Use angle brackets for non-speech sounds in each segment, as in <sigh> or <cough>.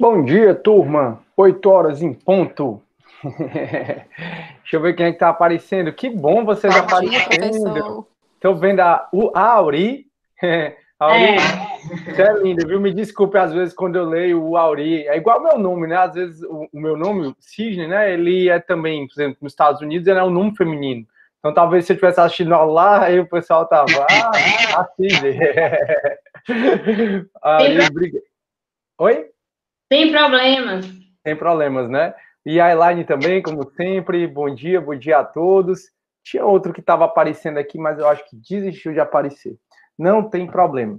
Bom dia, turma. 8 horas em ponto. <laughs> Deixa eu ver quem é que tá aparecendo. Que bom vocês tá aparecendo. Estou vendo a, a Auri. <laughs> Auri, é. você é linda, viu? Me desculpe, às vezes, quando eu leio o Auri, é igual meu nome, né? Às vezes, o, o meu nome, o Cisne, né? Ele é também, por exemplo, nos Estados Unidos, ele é um nome feminino. Então, talvez se eu tivesse assistindo lá, aí o pessoal tava, ah, a Cisne. Auri, <laughs> briga. Oi? Sem problemas. Sem problemas, né? E a Elaine também, como sempre. Bom dia, bom dia a todos. Tinha outro que estava aparecendo aqui, mas eu acho que desistiu de aparecer. Não tem problema.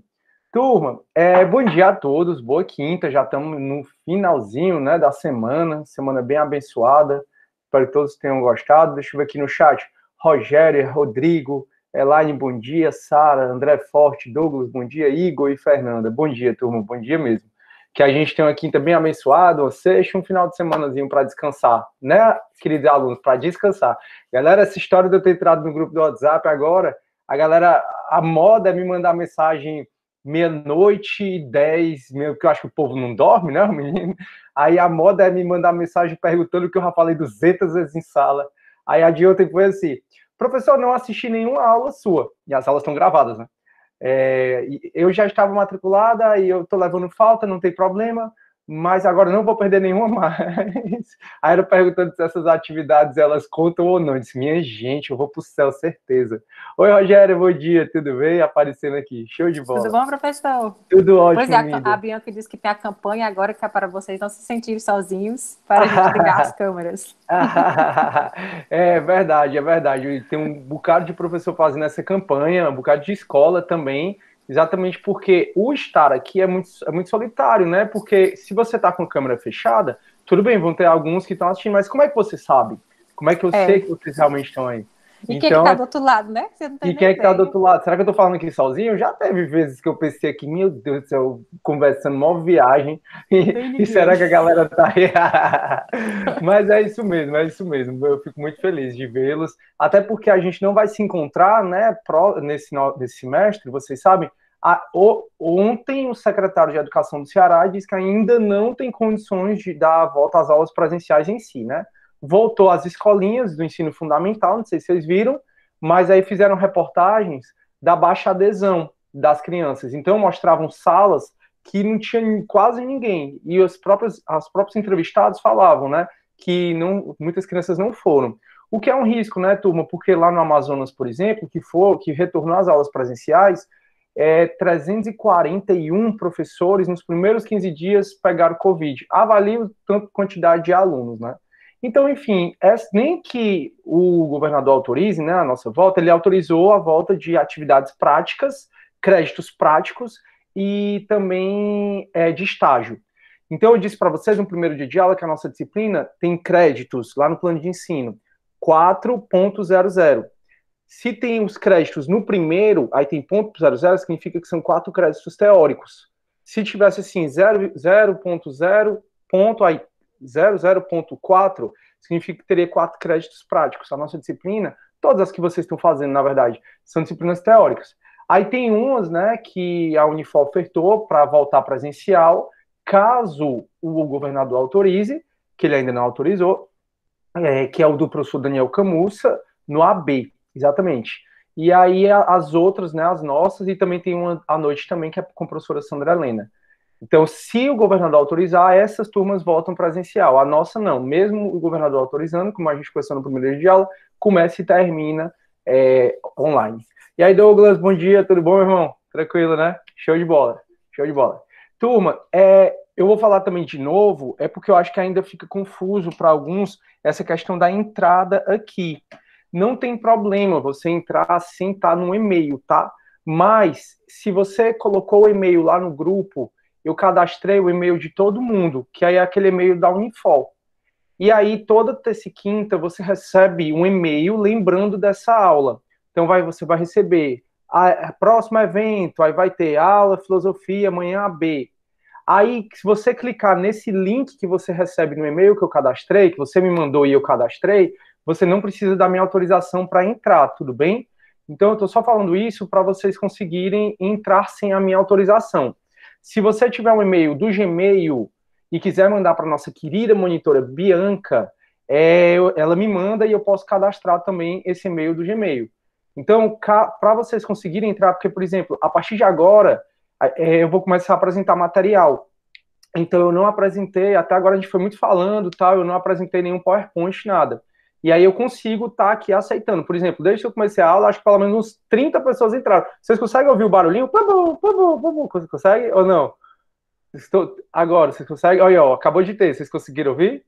Turma, é, bom dia a todos, boa quinta, já estamos no finalzinho né, da semana, semana bem abençoada, espero que todos tenham gostado. Deixa eu ver aqui no chat, Rogério, Rodrigo, Elaine, bom dia, Sara, André Forte, Douglas, bom dia, Igor e Fernanda, bom dia, turma, bom dia mesmo que a gente tem uma quinta bem abençoada, ou seja, um final de semanazinho para descansar, né, queridos alunos, para descansar. Galera, essa história de eu ter entrado no grupo do WhatsApp agora, a galera, a moda é me mandar mensagem meia-noite e dez, meio que eu acho que o povo não dorme, né, menino? Aí a moda é me mandar mensagem perguntando o que eu já falei 200 vezes em sala. Aí a de ontem foi assim, professor, não assisti nenhuma aula sua. E as aulas estão gravadas, né? É, eu já estava matriculada e eu estou levando falta, não tem problema mas agora não vou perder nenhuma <laughs> mais. Aí eu perguntando se essas atividades elas contam ou não. Eu disse, minha gente, eu vou pro céu, certeza. Oi, Rogério, bom dia, tudo bem? Aparecendo aqui, show de bola. Tudo bom, professor? Tudo ótimo. Pois é, a, a Bianca disse que tem a campanha agora que é para vocês não se sentirem sozinhos, para a gente ligar as <laughs> câmeras. é verdade, é verdade. Tem um bocado de professor fazendo essa campanha, um bocado de escola também, Exatamente porque o estar aqui é muito, é muito solitário, né? Porque se você tá com a câmera fechada, tudo bem, vão ter alguns que estão assistindo, mas como é que você sabe? Como é que eu é. sei que vocês realmente estão aí? E é então, tá né? tá quem é que tá do outro lado, né? e quem é que tá do outro lado? Será que eu tô falando aqui sozinho? Já teve vezes que eu pensei aqui, meu Deus do céu, conversando mó viagem. <laughs> E, e será que a galera tá aí? <laughs> Mas é isso mesmo, é isso mesmo. Eu fico muito feliz de vê-los. Até porque a gente não vai se encontrar, né, nesse, nesse semestre, vocês sabem. A, o, ontem, o secretário de Educação do Ceará disse que ainda não tem condições de dar a volta às aulas presenciais em si, né? voltou às escolinhas do ensino fundamental, não sei se vocês viram, mas aí fizeram reportagens da baixa adesão das crianças. Então mostravam salas que não tinha quase ninguém e os próprios as próprios entrevistados falavam, né, que não muitas crianças não foram. O que é um risco, né, turma? Porque lá no Amazonas, por exemplo, que for que retornou às aulas presenciais, é, 341 professores nos primeiros 15 dias pegaram Covid. Avalie o tanto quantidade de alunos, né? Então, enfim, é, nem que o governador autorize né, a nossa volta, ele autorizou a volta de atividades práticas, créditos práticos e também é, de estágio. Então, eu disse para vocês no primeiro dia de aula que a nossa disciplina tem créditos lá no plano de ensino 4.00. Se tem os créditos no primeiro, aí tem ponto zero significa que são quatro créditos teóricos. Se tivesse assim 0.0, ponto, aí 00.4 significa que teria quatro créditos práticos. A nossa disciplina, todas as que vocês estão fazendo, na verdade, são disciplinas teóricas. Aí tem umas, né, que a Unifor ofertou para voltar presencial, caso o governador autorize, que ele ainda não autorizou, é, que é o do professor Daniel Camussa, no AB, exatamente. E aí as outras, né, as nossas, e também tem uma à noite também, que é com a professora Sandra Helena. Então, se o governador autorizar, essas turmas voltam presencial. A nossa não. Mesmo o governador autorizando, como a gente começou no primeiro dia de aula, começa e termina é, online. E aí, Douglas, bom dia, tudo bom, meu irmão? Tranquilo, né? Show de bola. Show de bola. Turma, é, eu vou falar também de novo, é porque eu acho que ainda fica confuso para alguns essa questão da entrada aqui. Não tem problema você entrar sem estar tá no e-mail, tá? Mas se você colocou o e-mail lá no grupo, eu cadastrei o e-mail de todo mundo, que aí é aquele e-mail da Unifol. E aí, toda terça e quinta, você recebe um e-mail lembrando dessa aula. Então, vai, você vai receber a, a próximo evento, aí vai ter aula, filosofia, amanhã a B. Aí, se você clicar nesse link que você recebe no e-mail que eu cadastrei, que você me mandou e eu cadastrei, você não precisa da minha autorização para entrar, tudo bem? Então, eu estou só falando isso para vocês conseguirem entrar sem a minha autorização. Se você tiver um e-mail do Gmail e quiser mandar para nossa querida monitora Bianca, é, ela me manda e eu posso cadastrar também esse e-mail do Gmail. Então, para vocês conseguirem entrar, porque, por exemplo, a partir de agora, é, eu vou começar a apresentar material. Então, eu não apresentei, até agora a gente foi muito falando, tal, eu não apresentei nenhum PowerPoint, nada. E aí eu consigo estar tá aqui aceitando. Por exemplo, desde que eu comecei a aula, acho que pelo menos uns 30 pessoas entraram. Vocês conseguem ouvir o barulhinho? Pubu, pubu, pubu. Consegue ou não? Estou... Agora, vocês conseguem? Olha, acabou de ter. Vocês conseguiram ouvir?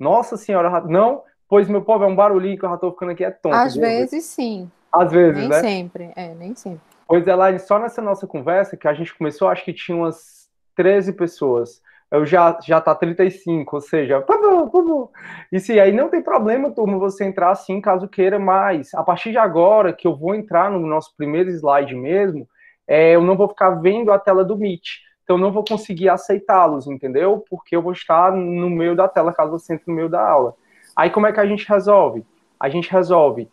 Nossa senhora, não? Pois, meu povo, é um barulhinho que eu já estou ficando aqui, é tonto. Às vezes, sim. Às vezes, nem né? Nem sempre, é, nem sempre. Pois, Elaine, só nessa nossa conversa, que a gente começou, acho que tinha umas 13 pessoas eu já já tá 35, ou seja, pum, pum, pum. e se aí não tem problema, turma, você entrar assim, caso queira, mas a partir de agora que eu vou entrar no nosso primeiro slide mesmo, é, eu não vou ficar vendo a tela do Meet. Então não vou conseguir aceitá-los, entendeu? Porque eu vou estar no meio da tela, caso você entre no meio da aula. Aí como é que a gente resolve? A gente resolve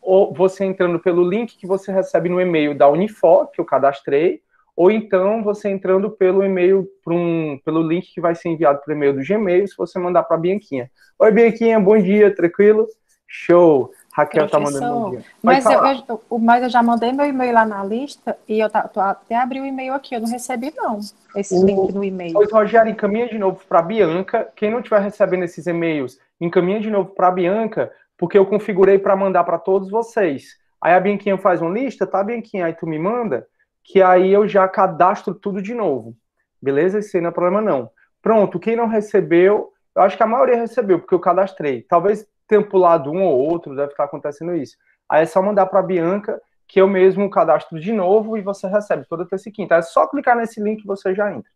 ou você entrando pelo link que você recebe no e-mail da Unifor, que eu cadastrei, ou então você entrando pelo e-mail, um, pelo link que vai ser enviado pelo e-mail do Gmail, se você mandar para a Bianquinha. Oi, Bianquinha, bom dia, tranquilo? Show! Raquel está mandando bom dia. Mas eu, eu, mas eu, já mandei meu e-mail lá na lista e eu tá, até abri o e-mail aqui, eu não recebi não, esse o, link no e-mail. Pois, Rogério, encaminha de novo para a Bianca. Quem não estiver recebendo esses e-mails, encaminha de novo para a Bianca, porque eu configurei para mandar para todos vocês. Aí a Bianquinha faz uma lista, tá, Bianquinha? Aí tu me manda que aí eu já cadastro tudo de novo. Beleza? Isso aí não é problema, não. Pronto, quem não recebeu, eu acho que a maioria recebeu, porque eu cadastrei. Talvez tenha pulado um ou outro, deve estar acontecendo isso. Aí é só mandar para a Bianca, que eu mesmo cadastro de novo e você recebe toda terça e quinta. É só clicar nesse link e você já entra.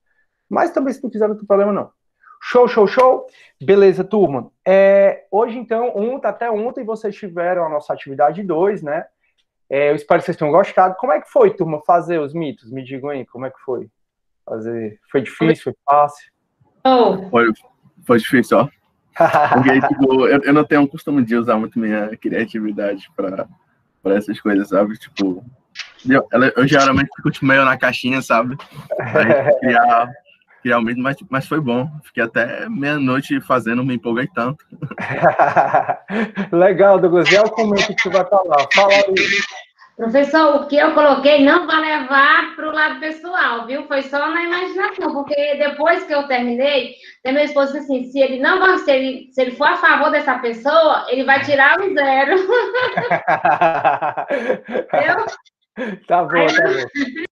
Mas também, se não quiser, não tem problema, não. Show, show, show. Beleza, turma. É, hoje, então, ontem, até ontem, vocês tiveram a nossa atividade 2, né? É, eu espero que vocês tenham gostado. Como é que foi, turma, fazer os mitos? Me digam aí, como é que foi? Fazer. Foi difícil? Foi fácil? Oh. Foi, foi difícil, ó. <laughs> Porque, tipo, eu, eu, não tenho o costume de usar muito minha criatividade para essas coisas, sabe? Tipo, eu, eu geralmente fico tipo, meio na caixinha, sabe? Pra <laughs> criar realmente, mas, mas foi bom. Fiquei até meia-noite fazendo, me empolguei tanto. <laughs> Legal, Douglas. E é o comentário que você vai falar. Fala aí. Professor, o que eu coloquei não vai levar para o lado pessoal, viu? Foi só na imaginação, porque depois que eu terminei, meu esposo disse assim, se ele não vai, se ele, se ele for a favor dessa pessoa, ele vai tirar o zero. <laughs> Tá bom, tá bom.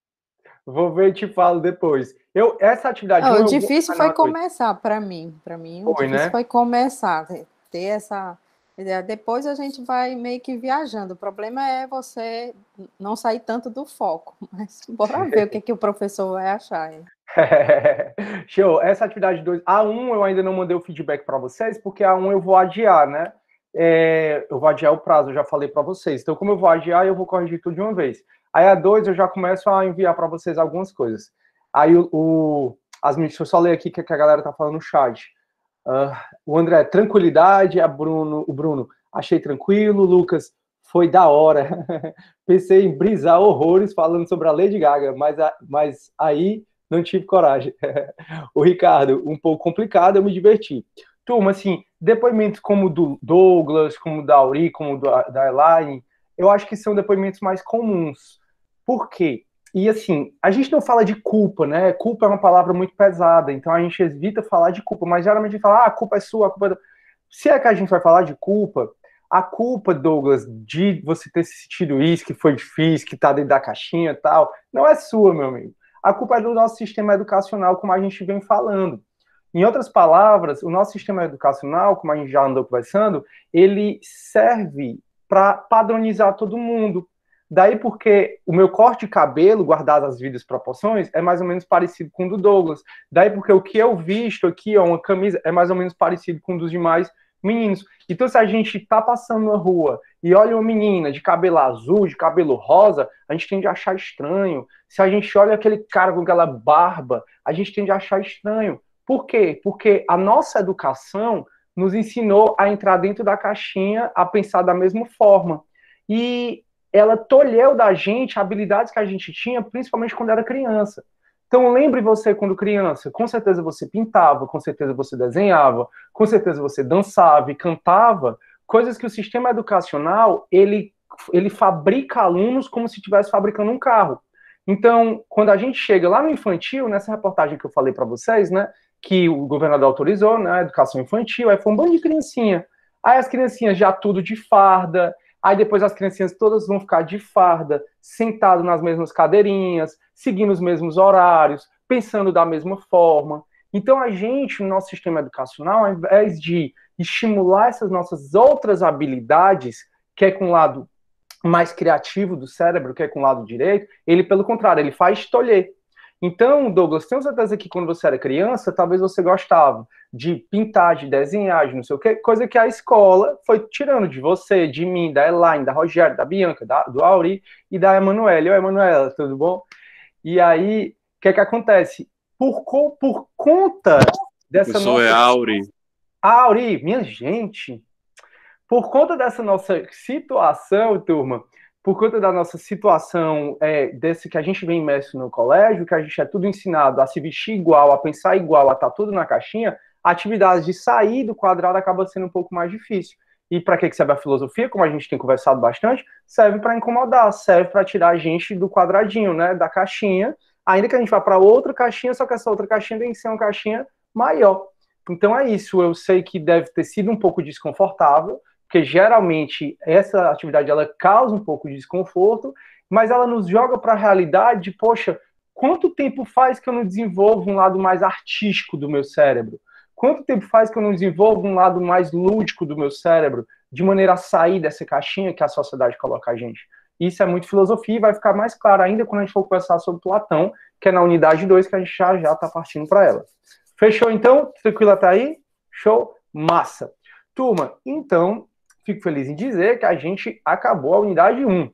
Vou ver e te falo depois. Eu, essa atividade. Não, o difícil foi começar para mim. Para mim, foi, o difícil né? foi começar, ter essa. ideia Depois a gente vai meio que viajando. O problema é você não sair tanto do foco. <laughs> Mas bora ver o que, que o professor vai achar. Hein? <laughs> show. Essa atividade 2. A 1 um, eu ainda não mandei o feedback para vocês, porque a 1 um eu vou adiar, né? É, eu vou adiar o prazo, eu já falei para vocês. Então, como eu vou adiar, eu vou corrigir tudo de uma vez. Aí a 2 eu já começo a enviar para vocês algumas coisas. Aí o, o as deixa eu só ler aqui que, que a galera tá falando no chat. Uh, o André, tranquilidade, a Bruno, o Bruno, achei tranquilo, Lucas, foi da hora. <laughs> Pensei em brisar horrores falando sobre a Lady Gaga, mas, a, mas aí não tive coragem. <laughs> o Ricardo, um pouco complicado, eu me diverti. Turma, assim, depoimentos como do Douglas, como da Auri, como do, da Elaine, eu acho que são depoimentos mais comuns. Por quê? E assim, a gente não fala de culpa, né? Culpa é uma palavra muito pesada, então a gente evita falar de culpa, mas geralmente a gente fala, ah, a culpa é sua, a culpa é. Do... Se é que a gente vai falar de culpa, a culpa, Douglas, de você ter sentido isso, que foi difícil, que tá dentro da caixinha e tal, não é sua, meu amigo. A culpa é do nosso sistema educacional, como a gente vem falando. Em outras palavras, o nosso sistema educacional, como a gente já andou conversando, ele serve para padronizar todo mundo, Daí porque o meu corte de cabelo, guardado as vidas proporções, é mais ou menos parecido com o do Douglas. Daí porque o que eu visto aqui, ó, uma camisa, é mais ou menos parecido com o dos demais meninos. Então se a gente tá passando na rua e olha uma menina de cabelo azul, de cabelo rosa, a gente tem de achar estranho. Se a gente olha aquele cara com aquela barba, a gente tem de achar estranho. Por quê? Porque a nossa educação nos ensinou a entrar dentro da caixinha, a pensar da mesma forma. E ela tolheu da gente habilidades que a gente tinha, principalmente quando era criança. Então lembre você quando criança, com certeza você pintava, com certeza você desenhava, com certeza você dançava e cantava, coisas que o sistema educacional, ele ele fabrica alunos como se estivesse fabricando um carro. Então, quando a gente chega lá no infantil, nessa reportagem que eu falei para vocês, né, que o governador autorizou, né, educação infantil, aí foi um bando de criancinha. Aí as criancinhas já tudo de farda, Aí depois as criancinhas todas vão ficar de farda, sentado nas mesmas cadeirinhas, seguindo os mesmos horários, pensando da mesma forma. Então a gente, no nosso sistema educacional, ao invés de estimular essas nossas outras habilidades, que é com o lado mais criativo do cérebro, que é com o lado direito, ele, pelo contrário, ele faz tolher. Então, Douglas, tenho certeza que quando você era criança, talvez você gostava de pintar, de desenhar, de não sei o que, coisa que a escola foi tirando de você, de mim, da Elaine, da Rogério, da Bianca, da, do Auri e da Emanuele. Oi, Emanuela, tudo bom? E aí, o que é que acontece? Por, por conta dessa Eu nossa... é Auri. Auri, minha gente! Por conta dessa nossa situação, turma, por conta da nossa situação, é, desse que a gente vem imerso no colégio, que a gente é tudo ensinado a se vestir igual, a pensar igual, a estar tá tudo na caixinha, Atividades de sair do quadrado acaba sendo um pouco mais difícil. E para que serve a filosofia, como a gente tem conversado bastante, serve para incomodar, serve para tirar a gente do quadradinho, né, da caixinha, ainda que a gente vá para outra caixinha, só que essa outra caixinha tem que ser uma caixinha maior. Então é isso, eu sei que deve ter sido um pouco desconfortável, porque geralmente essa atividade ela causa um pouco de desconforto, mas ela nos joga para a realidade, de, poxa, quanto tempo faz que eu não desenvolvo um lado mais artístico do meu cérebro? Quanto tempo faz que eu não desenvolvo um lado mais lúdico do meu cérebro, de maneira a sair dessa caixinha que a sociedade coloca a gente? Isso é muito filosofia e vai ficar mais claro ainda quando a gente for conversar sobre Platão, que é na unidade 2 que a gente já já está partindo para ela. Fechou então? Tranquila tá aí? Show? Massa. Turma, então, fico feliz em dizer que a gente acabou a unidade 1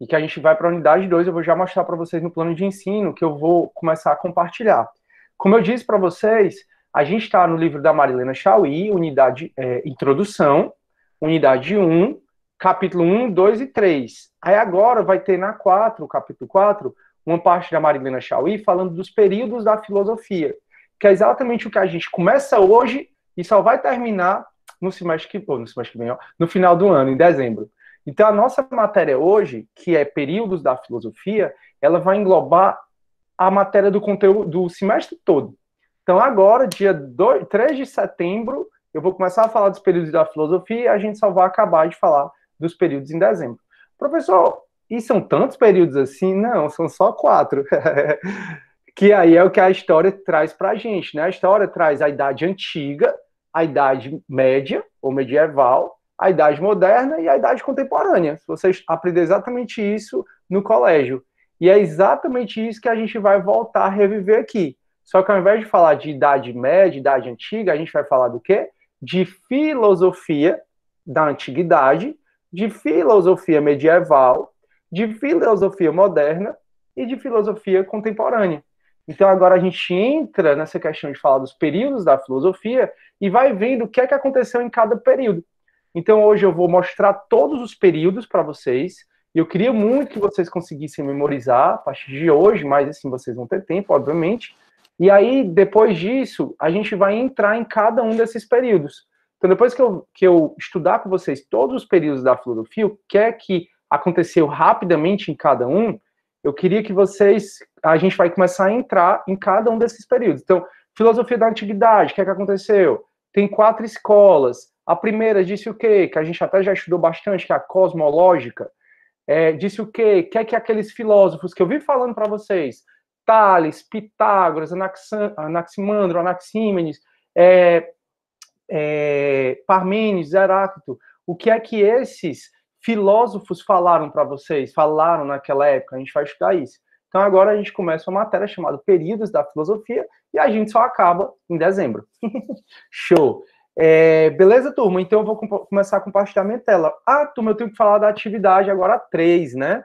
e que a gente vai para a unidade 2, eu vou já mostrar para vocês no plano de ensino que eu vou começar a compartilhar. Como eu disse para vocês, a gente está no livro da Marilena Chauí, unidade é, Introdução, unidade 1, capítulo 1, 2 e 3. Aí agora vai ter na 4, capítulo 4, uma parte da Marilena Chauí falando dos períodos da filosofia, que é exatamente o que a gente começa hoje e só vai terminar no semestre que, no semestre que vem, ó, no final do ano, em dezembro. Então a nossa matéria hoje, que é períodos da filosofia, ela vai englobar a matéria do conteúdo do semestre todo. Então, agora, dia 2, 3 de setembro, eu vou começar a falar dos períodos da filosofia e a gente só vai acabar de falar dos períodos em dezembro. Professor, e são tantos períodos assim? Não, são só quatro. <laughs> que aí é o que a história traz para a gente, né? A história traz a Idade Antiga, a Idade Média ou Medieval, a Idade Moderna e a Idade Contemporânea. Você aprender exatamente isso no colégio. E é exatamente isso que a gente vai voltar a reviver aqui. Só que ao invés de falar de idade média, idade antiga, a gente vai falar do quê? De filosofia da antiguidade, de filosofia medieval, de filosofia moderna e de filosofia contemporânea. Então agora a gente entra nessa questão de falar dos períodos da filosofia e vai vendo o que é que aconteceu em cada período. Então hoje eu vou mostrar todos os períodos para vocês. E eu queria muito que vocês conseguissem memorizar a partir de hoje, mas assim vocês vão ter tempo, obviamente. E aí, depois disso, a gente vai entrar em cada um desses períodos. Então, depois que eu, que eu estudar com vocês todos os períodos da filosofia, o que é que aconteceu rapidamente em cada um, eu queria que vocês. A gente vai começar a entrar em cada um desses períodos. Então, filosofia da antiguidade, o que é que aconteceu? Tem quatro escolas. A primeira disse o quê? Que a gente até já estudou bastante, que é a cosmológica. É, disse o quê? O que é que aqueles filósofos que eu vi falando para vocês? Tales, Pitágoras, Anaximandro, Anaxímenes, é, é, Parmênides, Heráclito. O que é que esses filósofos falaram para vocês, falaram naquela época? A gente vai estudar isso. Então agora a gente começa uma matéria chamada Períodos da Filosofia e a gente só acaba em dezembro. <laughs> Show! É, beleza, turma? Então eu vou com começar a compartilhar minha tela. Ah, turma, eu tenho que falar da atividade agora 3, né?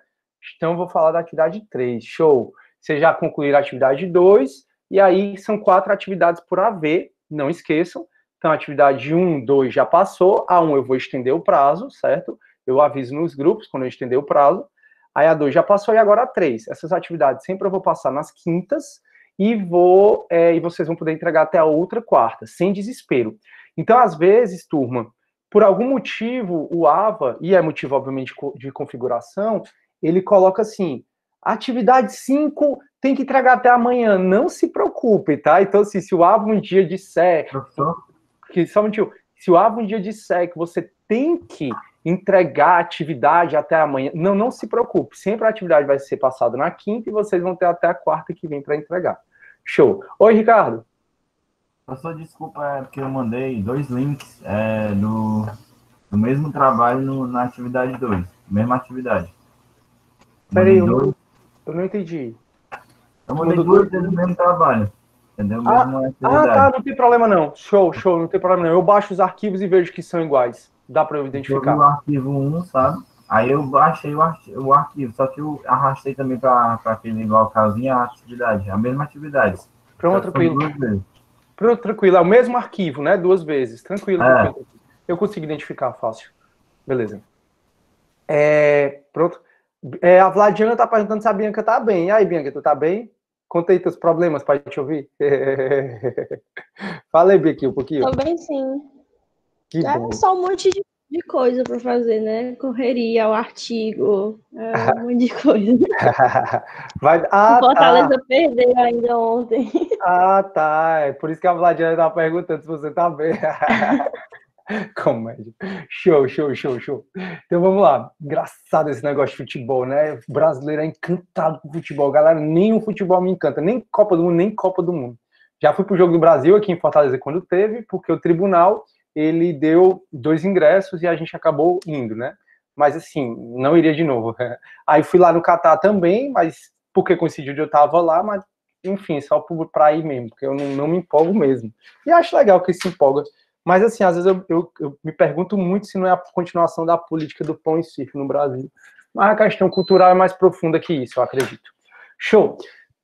Então eu vou falar da atividade 3. Show! Você já concluir a atividade 2, e aí são quatro atividades por AV, não esqueçam. Então, atividade 1, 2 já passou, a 1 eu vou estender o prazo, certo? Eu aviso nos grupos quando eu estender o prazo. Aí a 2 já passou e agora a 3. Essas atividades sempre eu vou passar nas quintas e vou é, e vocês vão poder entregar até a outra quarta, sem desespero. Então, às vezes, turma, por algum motivo, o AVA, e é motivo, obviamente, de configuração, ele coloca assim, Atividade 5 tem que entregar até amanhã. Não se preocupe, tá? Então, assim, se o Ava um dia disser. Que, só um tio, se o Ava um dia disser que você tem que entregar a atividade até amanhã, não, não se preocupe. Sempre a atividade vai ser passada na quinta e vocês vão ter até a quarta que vem para entregar. Show. Oi, Ricardo. Professor, desculpa, é porque eu mandei dois links é, do, do mesmo trabalho no, na atividade 2, mesma atividade. Peraí, um, eu não entendi. Eu mandei duas vezes o mesmo trabalho. Entendeu? Ah, ah, tá, não tem problema não. Show, show, não tem problema não. Eu baixo os arquivos e vejo que são iguais. Dá para eu identificar. o arquivo 1, sabe? Aí eu baixei o, arquivo, só que eu arrastei também para aquele localzinho a atividade, a mesma atividade. Pronto, tranquilo. Pronto, tranquilo. É o mesmo arquivo, né? Duas vezes. Tranquilo. É. tranquilo. Eu consigo identificar fácil. Beleza. É, pronto. É, a Vladiana tá perguntando se a Bianca tá bem. E aí, Bianca, tu tá bem? Contei teus problemas pra gente ouvir. <laughs> Fala aí, Bianca, um pouquinho. Tô bem, sim. Que é bom. só um monte de, de coisa para fazer, né? Correria, o artigo, é, um monte de coisa. <laughs> Vai, ah, o tá. Fortaleza tá. perdeu ainda ontem. Ah, tá. É por isso que a Vladiana tá perguntando se você tá bem. <laughs> <laughs> Comédia. Show, show, show, show. Então vamos lá. Engraçado esse negócio de futebol, né? O brasileiro é encantado com futebol. Galera, nem o futebol me encanta. Nem Copa do Mundo, nem Copa do Mundo. Já fui pro Jogo do Brasil aqui em Fortaleza quando teve, porque o tribunal, ele deu dois ingressos e a gente acabou indo, né? Mas assim, não iria de novo. <laughs> Aí fui lá no Catar também, mas porque coincidiu de eu tava lá, mas enfim, só para ir mesmo, porque eu não, não me empolgo mesmo. E acho legal que se empolga mas, assim, às vezes eu, eu, eu, me pergunto muito se não é a continuação da política do pão e circo no Brasil. Mas a questão cultural é mais profunda que isso, eu acredito. Show!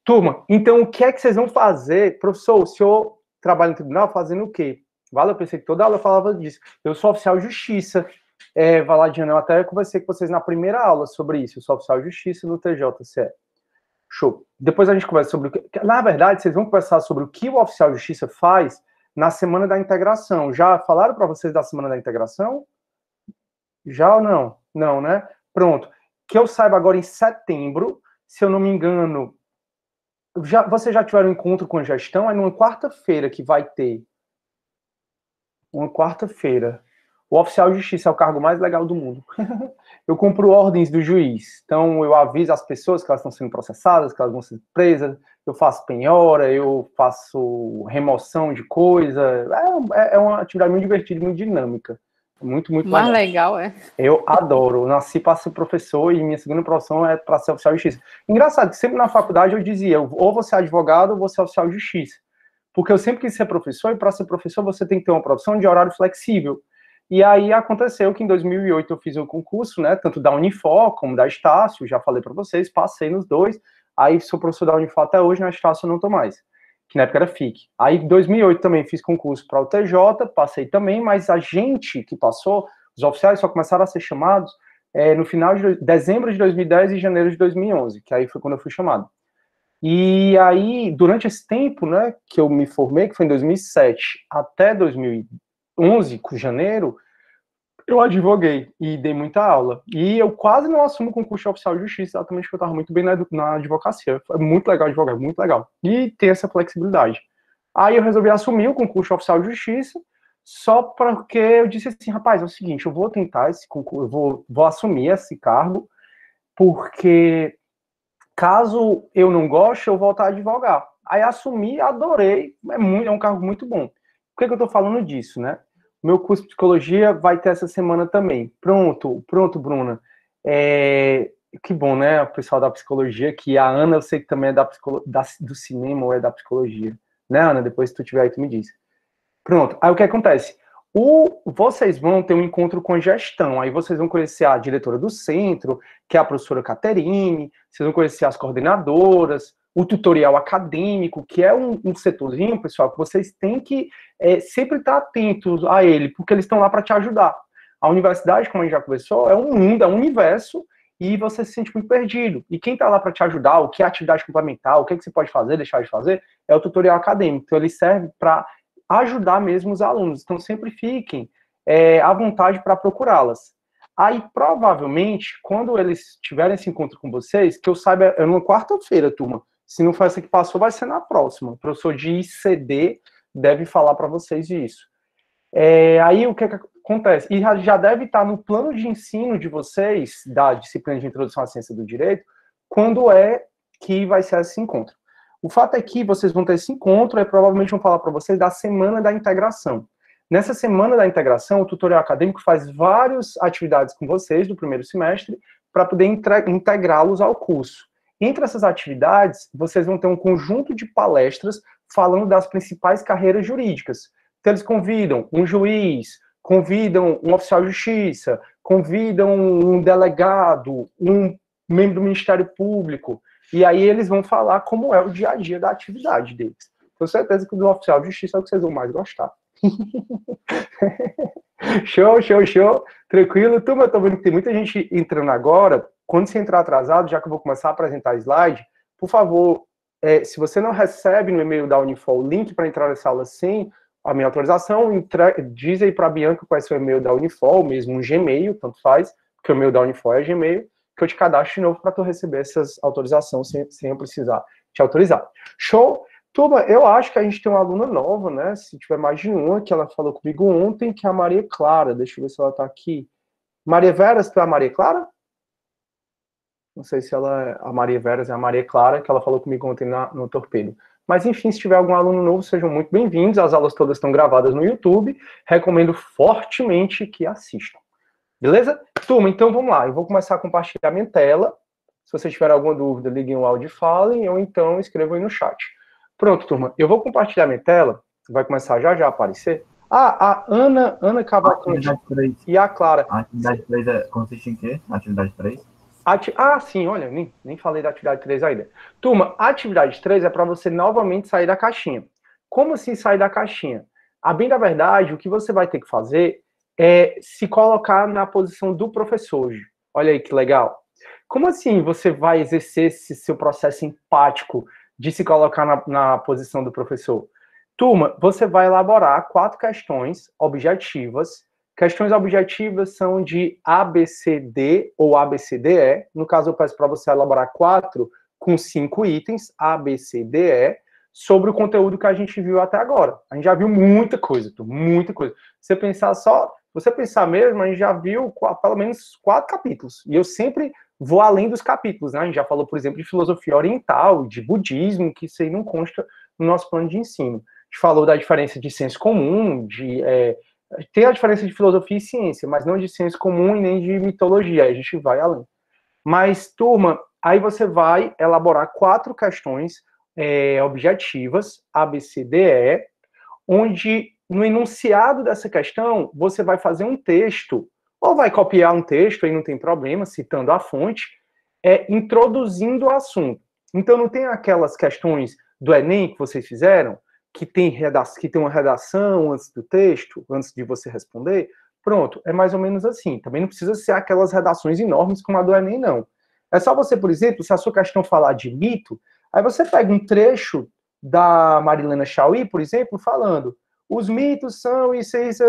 Turma, então o que é que vocês vão fazer? Professor, o senhor trabalha no tribunal fazendo o quê? Vale, eu pensei que toda aula eu falava disso. Eu sou oficial de justiça. É, Valadiana, eu até conversei com vocês na primeira aula sobre isso. Eu sou oficial de justiça no TJCE. Show. Depois a gente conversa sobre o que. Na verdade, vocês vão conversar sobre o que o oficial de justiça faz na Semana da Integração. Já falaram para vocês da Semana da Integração? Já ou não? Não, né? Pronto. Que eu saiba agora em setembro, se eu não me engano, já, vocês já tiveram um encontro com a gestão? É numa quarta-feira que vai ter. Uma quarta-feira. O oficial de justiça é o cargo mais legal do mundo. <laughs> eu compro ordens do juiz. Então, eu aviso as pessoas que elas estão sendo processadas, que elas vão ser presas, eu faço penhora, eu faço remoção de coisa. É, é, é uma atividade muito divertida, muito dinâmica. Muito, muito Mais legal. legal, é. Eu adoro. Eu nasci para ser professor e minha segunda profissão é para ser oficial de justiça. Engraçado que sempre na faculdade eu dizia, ou você é advogado ou você é oficial de justiça. Porque eu sempre quis ser professor e para ser professor você tem que ter uma profissão de horário flexível. E aí aconteceu que em 2008 eu fiz um concurso, né, tanto da Unifor como da Estácio, já falei para vocês, passei nos dois. Aí sou professor da Unifal até hoje, na Estácio eu não tô mais. Que na época era FIC. Aí, em 2008, também fiz concurso para o TJ, passei também, mas a gente que passou, os oficiais só começaram a ser chamados é, no final de dezembro de 2010 e janeiro de 2011, que aí foi quando eu fui chamado. E aí, durante esse tempo, né, que eu me formei, que foi em 2007 até 2011, com janeiro, eu advoguei e dei muita aula. E eu quase não assumo concurso oficial de justiça, exatamente porque eu estava muito bem na, na advocacia. É muito legal advogar, muito legal. E tem essa flexibilidade. Aí eu resolvi assumir o concurso oficial de justiça, só porque eu disse assim, rapaz, é o seguinte, eu vou tentar esse concurso, eu vou, vou assumir esse cargo, porque caso eu não goste, eu voltar a advogar. Aí assumi, adorei, é, muito, é um cargo muito bom. Por que, que eu estou falando disso, né? meu curso de psicologia vai ter essa semana também. Pronto, pronto, Bruna. É, que bom, né? O pessoal da psicologia, que a Ana eu sei que também é da, psicolo, da, do cinema ou é da psicologia. Né, Ana? Depois se tu tiver aí, tu me diz. Pronto. Aí o que acontece? O, vocês vão ter um encontro com a gestão. Aí vocês vão conhecer a diretora do centro, que é a professora Caterine, vocês vão conhecer as coordenadoras, o tutorial acadêmico, que é um, um setorzinho, pessoal, que vocês têm que é, sempre estar atentos a ele, porque eles estão lá para te ajudar. A universidade, como a gente já conversou, é um mundo, é um universo, e você se sente muito perdido. E quem está lá para te ajudar, o que é atividade complementar, o que, é que você pode fazer, deixar de fazer, é o tutorial acadêmico. Então, ele serve para ajudar mesmo os alunos. Então, sempre fiquem é, à vontade para procurá-las. Aí, provavelmente, quando eles tiverem esse encontro com vocês, que eu saiba, é numa quarta-feira, turma. Se não foi essa que passou, vai ser na próxima. O professor de ICD deve falar para vocês disso. É, aí o que, é que, acontece? E já deve estar no plano de ensino de vocês, da disciplina de introdução à ciência do direito, quando é que vai ser esse encontro. O fato é que vocês vão ter esse encontro e provavelmente vão falar para vocês da semana da integração. Nessa semana da integração, o tutorial acadêmico faz várias atividades com vocês do primeiro semestre para poder integrá-los ao curso. Entre essas atividades, vocês vão ter um conjunto de palestras falando das principais carreiras jurídicas. Então, eles convidam um juiz, convidam um oficial de justiça, convidam um delegado, um membro do Ministério Público, e aí eles vão falar como é o dia a dia da atividade deles. Com certeza que o do oficial de justiça é o que vocês vão mais gostar. <laughs> show, show, show. Tranquilo. Turma, eu tô vendo que tem muita gente entrando agora. Quando você entrar atrasado, já que eu vou começar a apresentar slide, por favor, é, se você não recebe no e-mail da Unifor o link para entrar nessa aula sem a minha autorização, entra, diz aí para a Bianca qual é seu e-mail da Unifor, mesmo um Gmail, tanto faz, porque o e-mail da Unifor é Gmail, que eu te cadastro de novo para tu receber essas autorizações sem, sem eu precisar te autorizar. Show? Turma, eu acho que a gente tem uma aluna nova, né? Se tiver mais de uma, que ela falou comigo ontem, que é a Maria Clara. Deixa eu ver se ela está aqui. Maria Veras é a Maria Clara? Não sei se ela é a Maria Veras é a Maria Clara, que ela falou comigo ontem na, no Torpedo. Mas enfim, se tiver algum aluno novo, sejam muito bem-vindos. As aulas todas estão gravadas no YouTube. Recomendo fortemente que assistam. Beleza? Turma, então vamos lá. Eu vou começar a compartilhar minha tela. Se vocês tiverem alguma dúvida, liguem o áudio e falem, ou então escrevam aí no chat. Pronto, turma. Eu vou compartilhar minha tela. Vai começar já já a aparecer. Ah, a Ana, Ana Cavalcante e a Clara. A atividade 3 é, consiste em quê? Atividade 3? Ati... Ah, sim, olha, nem, nem falei da atividade 3 ainda. Turma, a atividade 3 é para você novamente sair da caixinha. Como assim sair da caixinha? A bem da verdade, o que você vai ter que fazer é se colocar na posição do professor hoje. Olha aí que legal. Como assim você vai exercer esse seu processo empático de se colocar na, na posição do professor. Turma, você vai elaborar quatro questões objetivas. Questões objetivas são de ABCD ou ABCDE. No caso, eu peço para você elaborar quatro com cinco itens, ABCDE, sobre o conteúdo que a gente viu até agora. A gente já viu muita coisa, turma, muita coisa. Você pensar só, você pensar mesmo, a gente já viu pelo menos quatro capítulos. E eu sempre vou além dos capítulos. Né? A gente já falou, por exemplo, de filosofia oriental, de budismo, que isso aí não consta no nosso plano de ensino. A gente falou da diferença de senso comum, de. É, tem a diferença de filosofia e ciência, mas não de ciência comum e nem de mitologia. A gente vai além. Mas, turma, aí você vai elaborar quatro questões é, objetivas, ABCDE, onde no enunciado dessa questão você vai fazer um texto ou vai copiar um texto aí não tem problema, citando a fonte, é introduzindo o assunto. Então não tem aquelas questões do Enem que vocês fizeram, que tem, que tem uma redação antes do texto, antes de você responder. Pronto, é mais ou menos assim. Também não precisa ser aquelas redações enormes como a do Enem, não. É só você, por exemplo, se a sua questão falar de mito, aí você pega um trecho da Marilena Chauí, por exemplo, falando os mitos são isso, isso,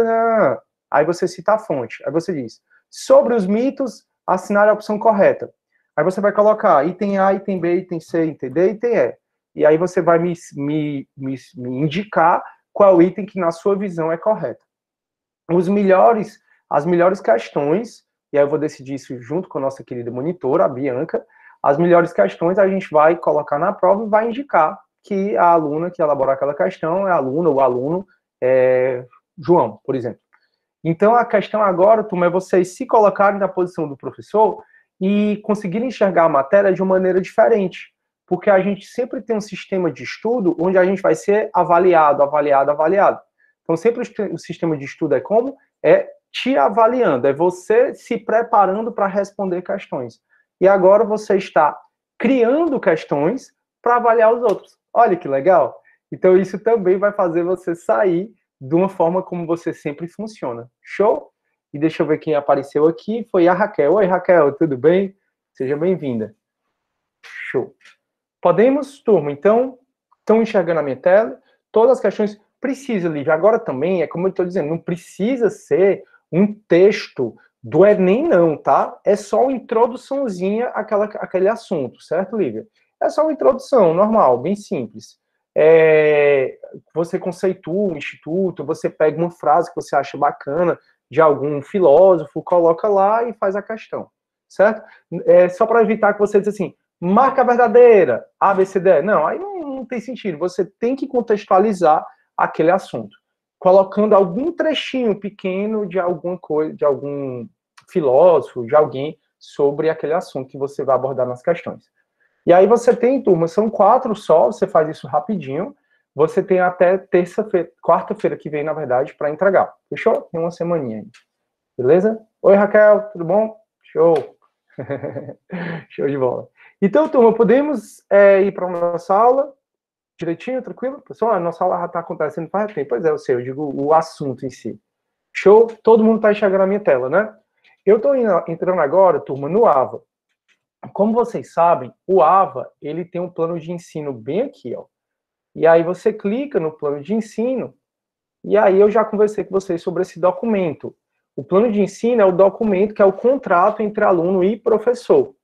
Aí você cita a fonte. Aí você diz, sobre os mitos, assinar a opção correta. Aí você vai colocar item A, item B, item C, item D, item E. E aí você vai me, me, me, me indicar qual item que na sua visão é correto. Os melhores, as melhores questões, e aí eu vou decidir isso junto com a nossa querida monitora, a Bianca, as melhores questões a gente vai colocar na prova e vai indicar que a aluna que elaborar aquela questão é aluna ou aluno é João, por exemplo. Então a questão agora, turma, é vocês se colocarem na posição do professor e conseguirem enxergar a matéria de uma maneira diferente. Porque a gente sempre tem um sistema de estudo onde a gente vai ser avaliado, avaliado, avaliado. Então sempre o sistema de estudo é como? É te avaliando, é você se preparando para responder questões. E agora você está criando questões para avaliar os outros. Olha que legal! Então isso também vai fazer você sair de uma forma como você sempre funciona. Show? E deixa eu ver quem apareceu aqui. Foi a Raquel. Oi, Raquel, tudo bem? Seja bem-vinda. Show. Podemos, turma? Então, estão enxergando a minha tela? Todas as questões precisa, Lívia. Agora também, é como eu estou dizendo, não precisa ser um texto do Enem, não, tá? É só uma introduçãozinha àquela, àquele assunto, certo, Lívia? É só uma introdução, normal, bem simples é, você conceitua um instituto, você pega uma frase que você acha bacana de algum filósofo, coloca lá e faz a questão, certo? É, só para evitar que você diz assim, marca verdadeira, ABCD. Não, aí não, não tem sentido. Você tem que contextualizar aquele assunto, colocando algum trechinho pequeno de alguma coisa, de algum filósofo, de alguém sobre aquele assunto que você vai abordar nas questões. E aí você tem, turma, são quatro só, você faz isso rapidinho. Você tem até terça-feira, quarta-feira que vem, na verdade, para entregar. Fechou? Tem uma semaninha aí. Beleza? Oi, Raquel, tudo bom? Show! <laughs> Show de bola. Então, turma, podemos é, ir para a nossa aula? Direitinho, tranquilo? Pessoal, a nossa aula já está acontecendo faz tempo. Pois é, eu sei, eu digo o assunto em si. Show? Todo mundo está enxergando a minha tela, né? Eu estou entrando agora, turma, no AVA como vocês sabem, o AVA ele tem um plano de ensino bem aqui, ó. E aí você clica no plano de ensino, e aí eu já conversei com vocês sobre esse documento. O plano de ensino é o documento que é o contrato entre aluno e professor.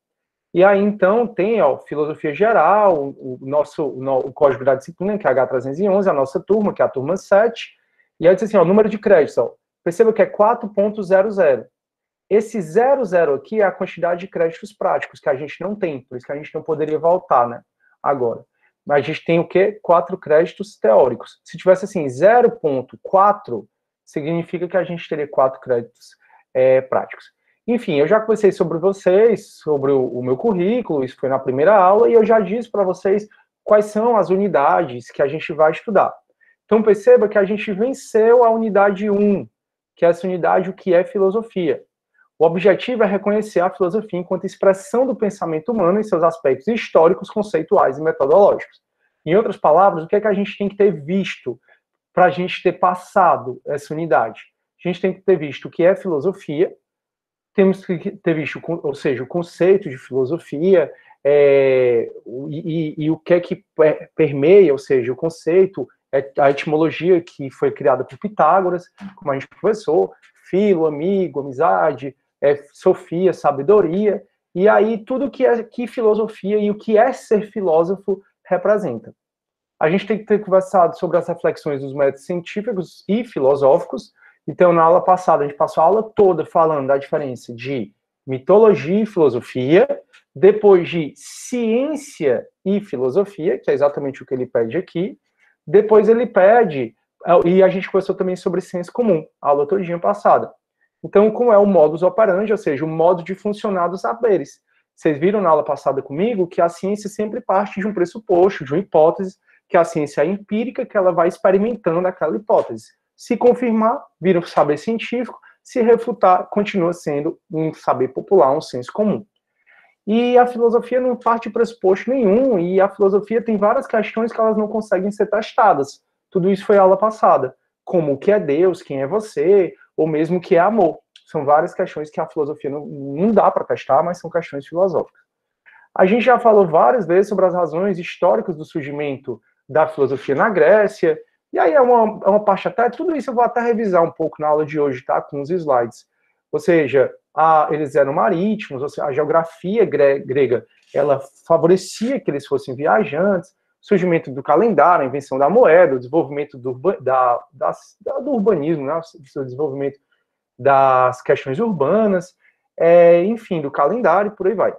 E aí, então, tem ó, filosofia geral, o, nosso o código da disciplina, que é H311, a nossa turma, que é a turma 7. E aí, diz assim, ó, número de créditos, ó, perceba que é 4.00. Esse zero zero aqui é a quantidade de créditos práticos que a gente não tem, por isso que a gente não poderia voltar, né? Agora. Mas a gente tem o quê? Quatro créditos teóricos. Se tivesse assim, 0.4, significa que a gente teria quatro créditos é, práticos. Enfim, eu já conversei sobre vocês, sobre o, o meu currículo, isso foi na primeira aula, e eu já disse para vocês quais são as unidades que a gente vai estudar. Então perceba que a gente venceu a unidade 1, que é essa unidade o que é filosofia. O objetivo é reconhecer a filosofia enquanto expressão do pensamento humano em seus aspectos históricos, conceituais e metodológicos. Em outras palavras, o que é que a gente tem que ter visto para a gente ter passado essa unidade? A gente tem que ter visto o que é filosofia, temos que ter visto, ou seja, o conceito de filosofia é, e, e, e, o que é que permeia, ou seja, o conceito, é a etimologia que foi criada por Pitágoras, como a gente professou, filo, amigo, amizade, é, sofia, sabedoria, e aí tudo que é que filosofia e o que é ser filósofo representa. A gente tem que ter conversado sobre as reflexões dos métodos científicos e filosóficos. Então, na aula passada, a gente passou a aula toda falando da diferença de mitologia e filosofia, depois de ciência e filosofia, que é exatamente o que ele pede aqui. Depois ele pede, e a gente conversou também sobre ciência comum, a aula todinha passada. Então, como é o modus operandi, ou seja, o modo de funcionar dos saberes. Vocês viram na aula passada comigo que a ciência sempre parte de um pressuposto, de uma hipótese, que a ciência é empírica, que ela vai experimentando aquela hipótese. Se confirmar, vira um saber científico, se refutar, continua sendo um saber popular, um senso comum. E a filosofia não parte de pressuposto nenhum, e a filosofia tem várias questões que elas não conseguem ser testadas. Tudo isso foi aula passada. Como o que é Deus, quem é você, ou mesmo o que é amor. São várias questões que a filosofia não, não dá para testar, mas são questões filosóficas. A gente já falou várias vezes sobre as razões históricas do surgimento da filosofia na Grécia, e aí é uma, é uma parte até, tudo isso eu vou até revisar um pouco na aula de hoje, tá? Com os slides. Ou seja, a, eles eram marítimos, ou seja, a geografia grega, ela favorecia que eles fossem viajantes, surgimento do calendário, a invenção da moeda, o desenvolvimento do, da, do urbanismo, né? o desenvolvimento das questões urbanas, é, enfim, do calendário e por aí vai.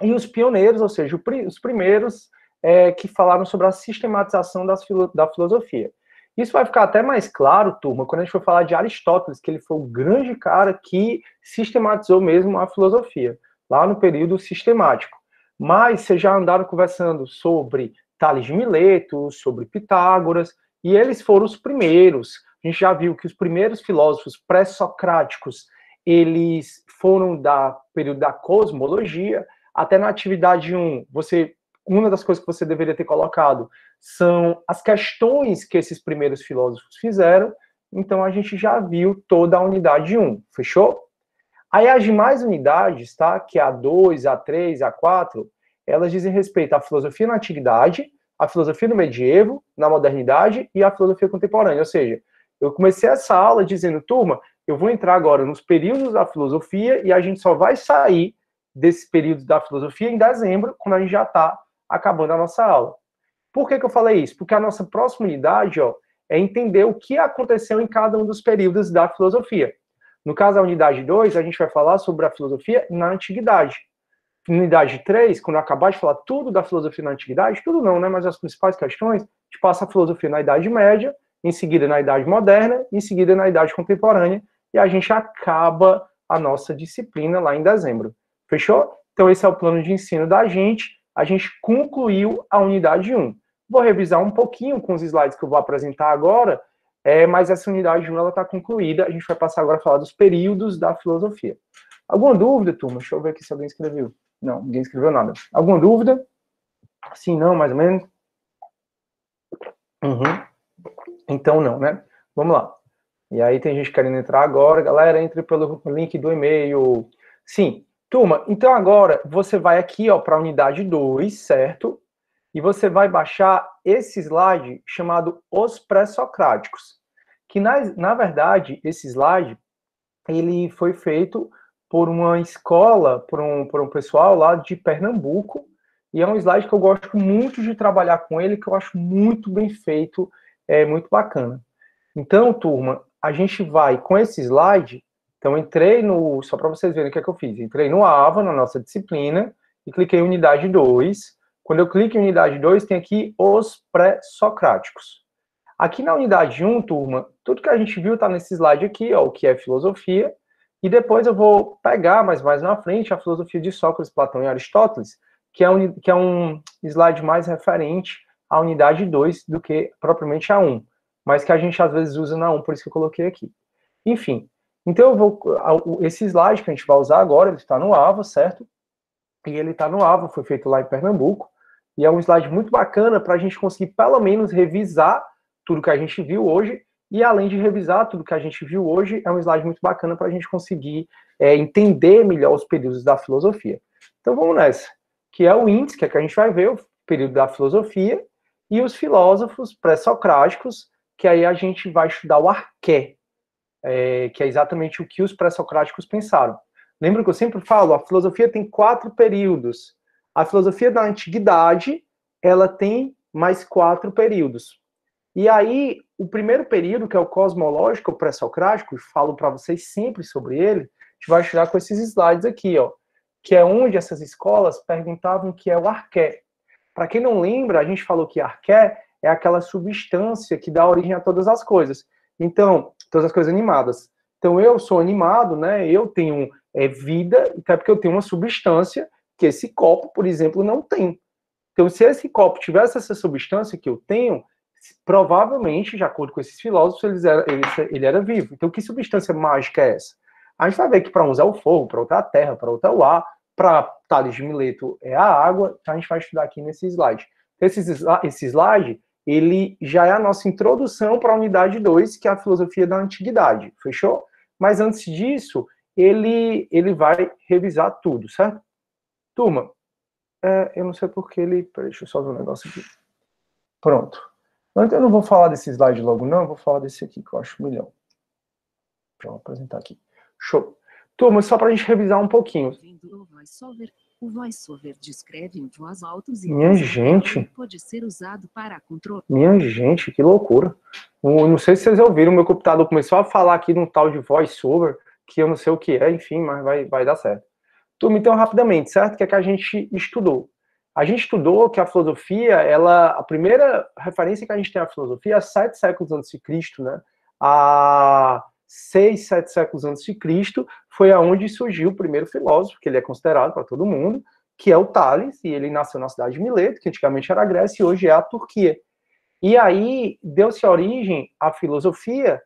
E os pioneiros, ou seja, os primeiros é, que falaram sobre a sistematização das, da filosofia. Isso vai ficar até mais claro, turma, quando a gente for falar de Aristóteles, que ele foi o grande cara que sistematizou mesmo a filosofia, lá no período sistemático. Mas vocês já andaram conversando sobre Tales de Mileto, sobre Pitágoras, e eles foram os primeiros. A gente já viu que os primeiros filósofos pré-socráticos, eles foram da período da cosmologia até na atividade 1. Você uma das coisas que você deveria ter colocado são as questões que esses primeiros filósofos fizeram. Então a gente já viu toda a unidade 1, fechou? Aí as demais unidades, tá? Que é a 2, a 3, a 4, elas dizem respeito à filosofia na antiguidade, à filosofia no medievo, na modernidade e à filosofia contemporânea. Ou seja, eu comecei essa aula dizendo, turma, eu vou entrar agora nos períodos da filosofia e a gente só vai sair desse período da filosofia em dezembro, quando a gente já está acabando a nossa aula. Por que, que eu falei isso? Porque a nossa próxima unidade ó, é entender o que aconteceu em cada um dos períodos da filosofia. No caso da unidade 2, a gente vai falar sobre a filosofia na antiguidade unidade 3, quando eu acabar de falar tudo da filosofia na antiguidade, tudo não, né? Mas as principais questões, a gente passa a filosofia na Idade Média, em seguida na Idade Moderna, em seguida na Idade Contemporânea, e a gente acaba a nossa disciplina lá em dezembro. Fechou? Então, esse é o plano de ensino da gente. A gente concluiu a unidade 1. Vou revisar um pouquinho com os slides que eu vou apresentar agora, é, mas essa unidade 1 está concluída. A gente vai passar agora a falar dos períodos da filosofia. Alguma dúvida, turma? Deixa eu ver aqui se alguém escreveu. Não, ninguém escreveu nada. Alguma dúvida? Sim, não, mais ou menos? Uhum. Então, não, né? Vamos lá. E aí tem gente querendo entrar agora. Galera, entre pelo link do e-mail. Sim. Turma, então agora você vai aqui para a unidade 2, certo? E você vai baixar esse slide chamado Os Pré-Socráticos. Que, na, na verdade, esse slide ele foi feito por uma escola, por um, por um pessoal lá de Pernambuco, e é um slide que eu gosto muito de trabalhar com ele, que eu acho muito bem feito, é muito bacana. Então, turma, a gente vai com esse slide. Então, entrei no. Só para vocês verem o que é que eu fiz. Entrei no AVA, na nossa disciplina, e cliquei em unidade 2. Quando eu clico em unidade 2, tem aqui os pré-socráticos. Aqui na unidade 1, um, turma, tudo que a gente viu está nesse slide aqui, ó, o que é filosofia, e depois eu vou pegar, mas mais na frente, a filosofia de Sócrates, Platão e Aristóteles, que é um, que é um slide mais referente à unidade 2 do que propriamente a 1, um, mas que a gente às vezes usa na 1, um, por isso que eu coloquei aqui. Enfim, então eu vou. Esse slide que a gente vai usar agora, ele está no AVA, certo? E ele está no AVA, foi feito lá em Pernambuco. E é um slide muito bacana para a gente conseguir, pelo menos, revisar tudo que a gente viu hoje e além de revisar tudo que a gente viu hoje, é um slide muito bacana para a gente conseguir é, entender melhor os períodos da filosofia. Então vamos nessa, que é o índice, que é que a gente vai ver, o período da filosofia, e os filósofos pré-socráticos, que aí a gente vai estudar o arqué, é, que é exatamente o que os pré-socráticos pensaram. Lembra que eu sempre falo, a filosofia tem quatro períodos. A filosofia da antiguidade, ela tem mais quatro períodos. E aí, o primeiro período, que é o cosmológico pré-socrático, e falo para vocês sempre sobre ele, a gente vai tirar com esses slides aqui, ó, que é onde essas escolas perguntavam o que é o arqué. Para quem não lembra, a gente falou que arqué é aquela substância que dá origem a todas as coisas. Então, todas as coisas animadas. Então, eu sou animado, né? Eu tenho é, vida, até porque eu tenho uma substância que esse copo, por exemplo, não tem. Então, se esse copo tivesse essa substância que eu tenho, provavelmente, de acordo com esses filósofos, eles era, ele, ele era vivo. Então, que substância mágica é essa? A gente vai ver que para uns é o fogo, para outra é a terra, para outra é o ar, para Tales de Mileto é a água. Então, a gente vai estudar aqui nesse slide. Então, esse, esse slide, ele já é a nossa introdução para a unidade 2, que é a filosofia da antiguidade, fechou? Mas antes disso, ele, ele vai revisar tudo, certo? Turma, é, eu não sei porque ele... deixa eu só ver um negócio aqui. Pronto. Eu não vou falar desse slide logo, não. Eu vou falar desse aqui, que eu acho melhor. Deixa eu apresentar aqui. Show. Turma, só para a gente revisar um pouquinho. O voiceover descreve em voz e Minha gente. Pode ser usado para controle. Minha gente, que loucura. Eu não sei se vocês ouviram, meu computador começou a falar aqui num tal de voiceover, que eu não sei o que é, enfim, mas vai, vai dar certo. Turma, então, rapidamente, certo? O que é que a gente estudou? A gente estudou que a filosofia, ela, a primeira referência que a gente tem à filosofia é sete séculos antes de Cristo, né? Há seis, sete séculos antes de Cristo foi aonde surgiu o primeiro filósofo, que ele é considerado para todo mundo, que é o Tales, e ele nasceu na cidade de Mileto, que antigamente era a Grécia e hoje é a Turquia. E aí deu-se origem à filosofia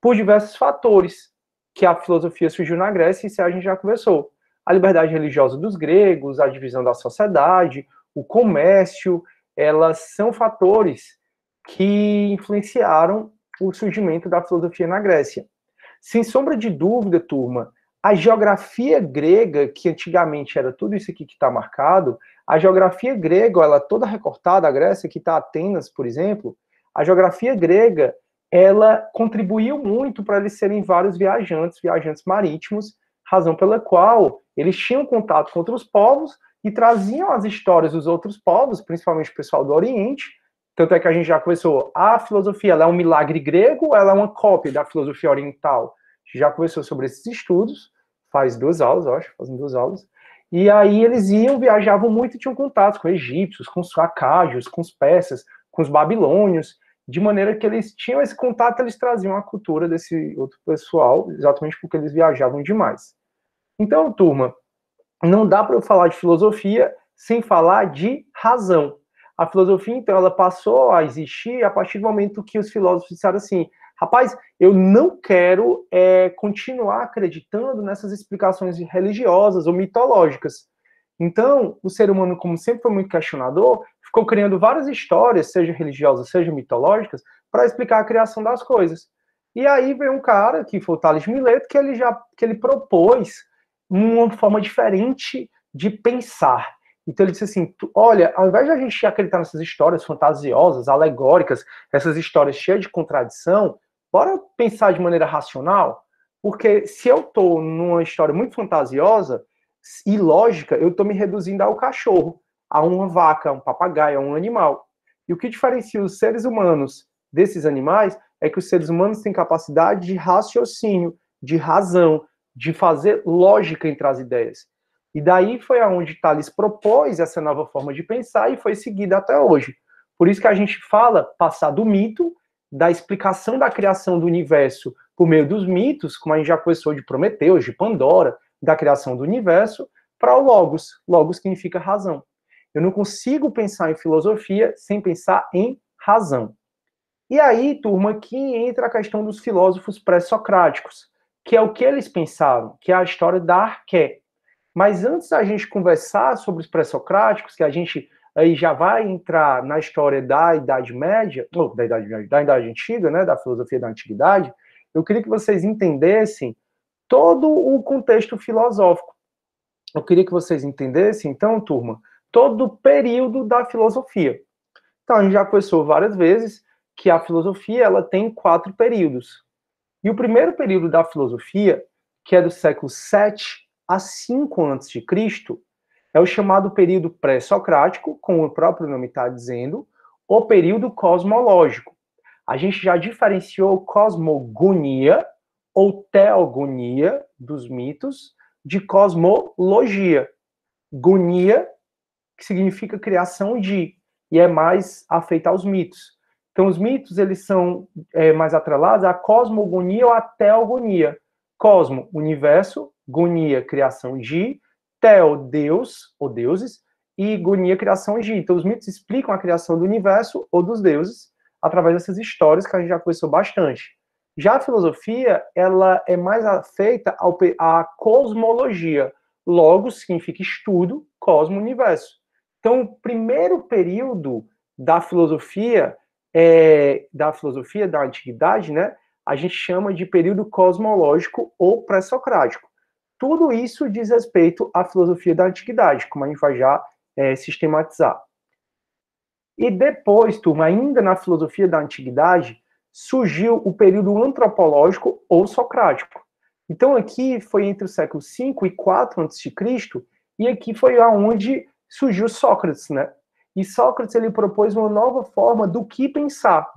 por diversos fatores, que a filosofia surgiu na Grécia, e isso a gente já conversou a liberdade religiosa dos gregos, a divisão da sociedade, o comércio, elas são fatores que influenciaram o surgimento da filosofia na Grécia. Sem sombra de dúvida, turma, a geografia grega, que antigamente era tudo isso aqui que está marcado, a geografia grega, ela toda recortada, a Grécia, que está Atenas, por exemplo, a geografia grega, ela contribuiu muito para eles serem vários viajantes, viajantes marítimos, razão pela qual eles tinham contato com outros povos e traziam as histórias dos outros povos, principalmente o pessoal do Oriente. Tanto é que a gente já começou a filosofia, ela é um milagre grego, ela é uma cópia da filosofia oriental. A gente já começou sobre esses estudos, faz duas aulas, eu acho, fazendo duas aulas. E aí eles iam, viajavam muito e tinham contato com egípcios, com os acádios, com os persas, com os babilônios, de maneira que eles tinham esse contato, eles traziam a cultura desse outro pessoal, exatamente porque eles viajavam demais. Então, turma, não dá para eu falar de filosofia sem falar de razão. A filosofia, então, ela passou a existir a partir do momento que os filósofos disseram assim: rapaz, eu não quero é, continuar acreditando nessas explicações religiosas ou mitológicas. Então, o ser humano, como sempre foi muito questionador, ficou criando várias histórias, seja religiosas, seja mitológicas, para explicar a criação das coisas. E aí veio um cara, que foi o Thales Mileto, que ele já que ele propôs uma forma diferente de pensar. Então ele disse assim: olha, ao invés de a gente acreditar nessas histórias fantasiosas, alegóricas, essas histórias cheias de contradição, bora pensar de maneira racional? Porque se eu estou numa história muito fantasiosa e lógica, eu estou me reduzindo ao cachorro, a uma vaca, a um papagaio, a um animal. E o que diferencia os seres humanos desses animais é que os seres humanos têm capacidade de raciocínio, de razão, de fazer lógica entre as ideias. E daí foi aonde Thales propôs essa nova forma de pensar e foi seguida até hoje. Por isso que a gente fala passar do mito, da explicação da criação do universo por meio dos mitos, como a gente já conheceu de Prometeus, de Pandora, da criação do universo, para o Logos. Logos significa razão. Eu não consigo pensar em filosofia sem pensar em razão. E aí, turma, aqui entra a questão dos filósofos pré-socráticos que é o que eles pensaram, que é a história da arqué. Mas antes da gente conversar sobre os pré-socráticos, que a gente aí já vai entrar na história da Idade Média, ou da Idade, da Idade Antiga, né, da filosofia da Antiguidade, eu queria que vocês entendessem todo o contexto filosófico. Eu queria que vocês entendessem, então, turma, todo o período da filosofia. Então, a gente já conversou várias vezes que a filosofia ela tem quatro períodos. E o primeiro período da filosofia, que é do século 7 a 5 a.C., é o chamado período pré-socrático, como o próprio nome está dizendo, o período cosmológico. A gente já diferenciou cosmogonia ou teogonia dos mitos de cosmologia. Gonia, que significa criação de, e é mais afeita aos mitos. Então, os mitos, eles são é, mais atrelados à cosmogonia ou à teogonia. Cosmo, universo, gonia, criação de, teo, deus, ou deuses, e gonia, criação de. Então, os mitos explicam a criação do universo ou dos deuses através dessas histórias que a gente já conheceu bastante. Já a filosofia, ela é mais afeita ao, à cosmologia. Logo, significa estudo, cosmo, universo. Então, o primeiro período da filosofia é, da filosofia da antiguidade, né, a gente chama de período cosmológico ou pré-socrático. Tudo isso diz respeito à filosofia da antiguidade, como a gente vai já é, sistematizar. E depois, turma, ainda na filosofia da antiguidade, surgiu o período antropológico ou socrático. Então aqui foi entre o século 5 e 4 a.C., e aqui foi aonde surgiu Sócrates, né? E Sócrates ele propôs uma nova forma do que pensar.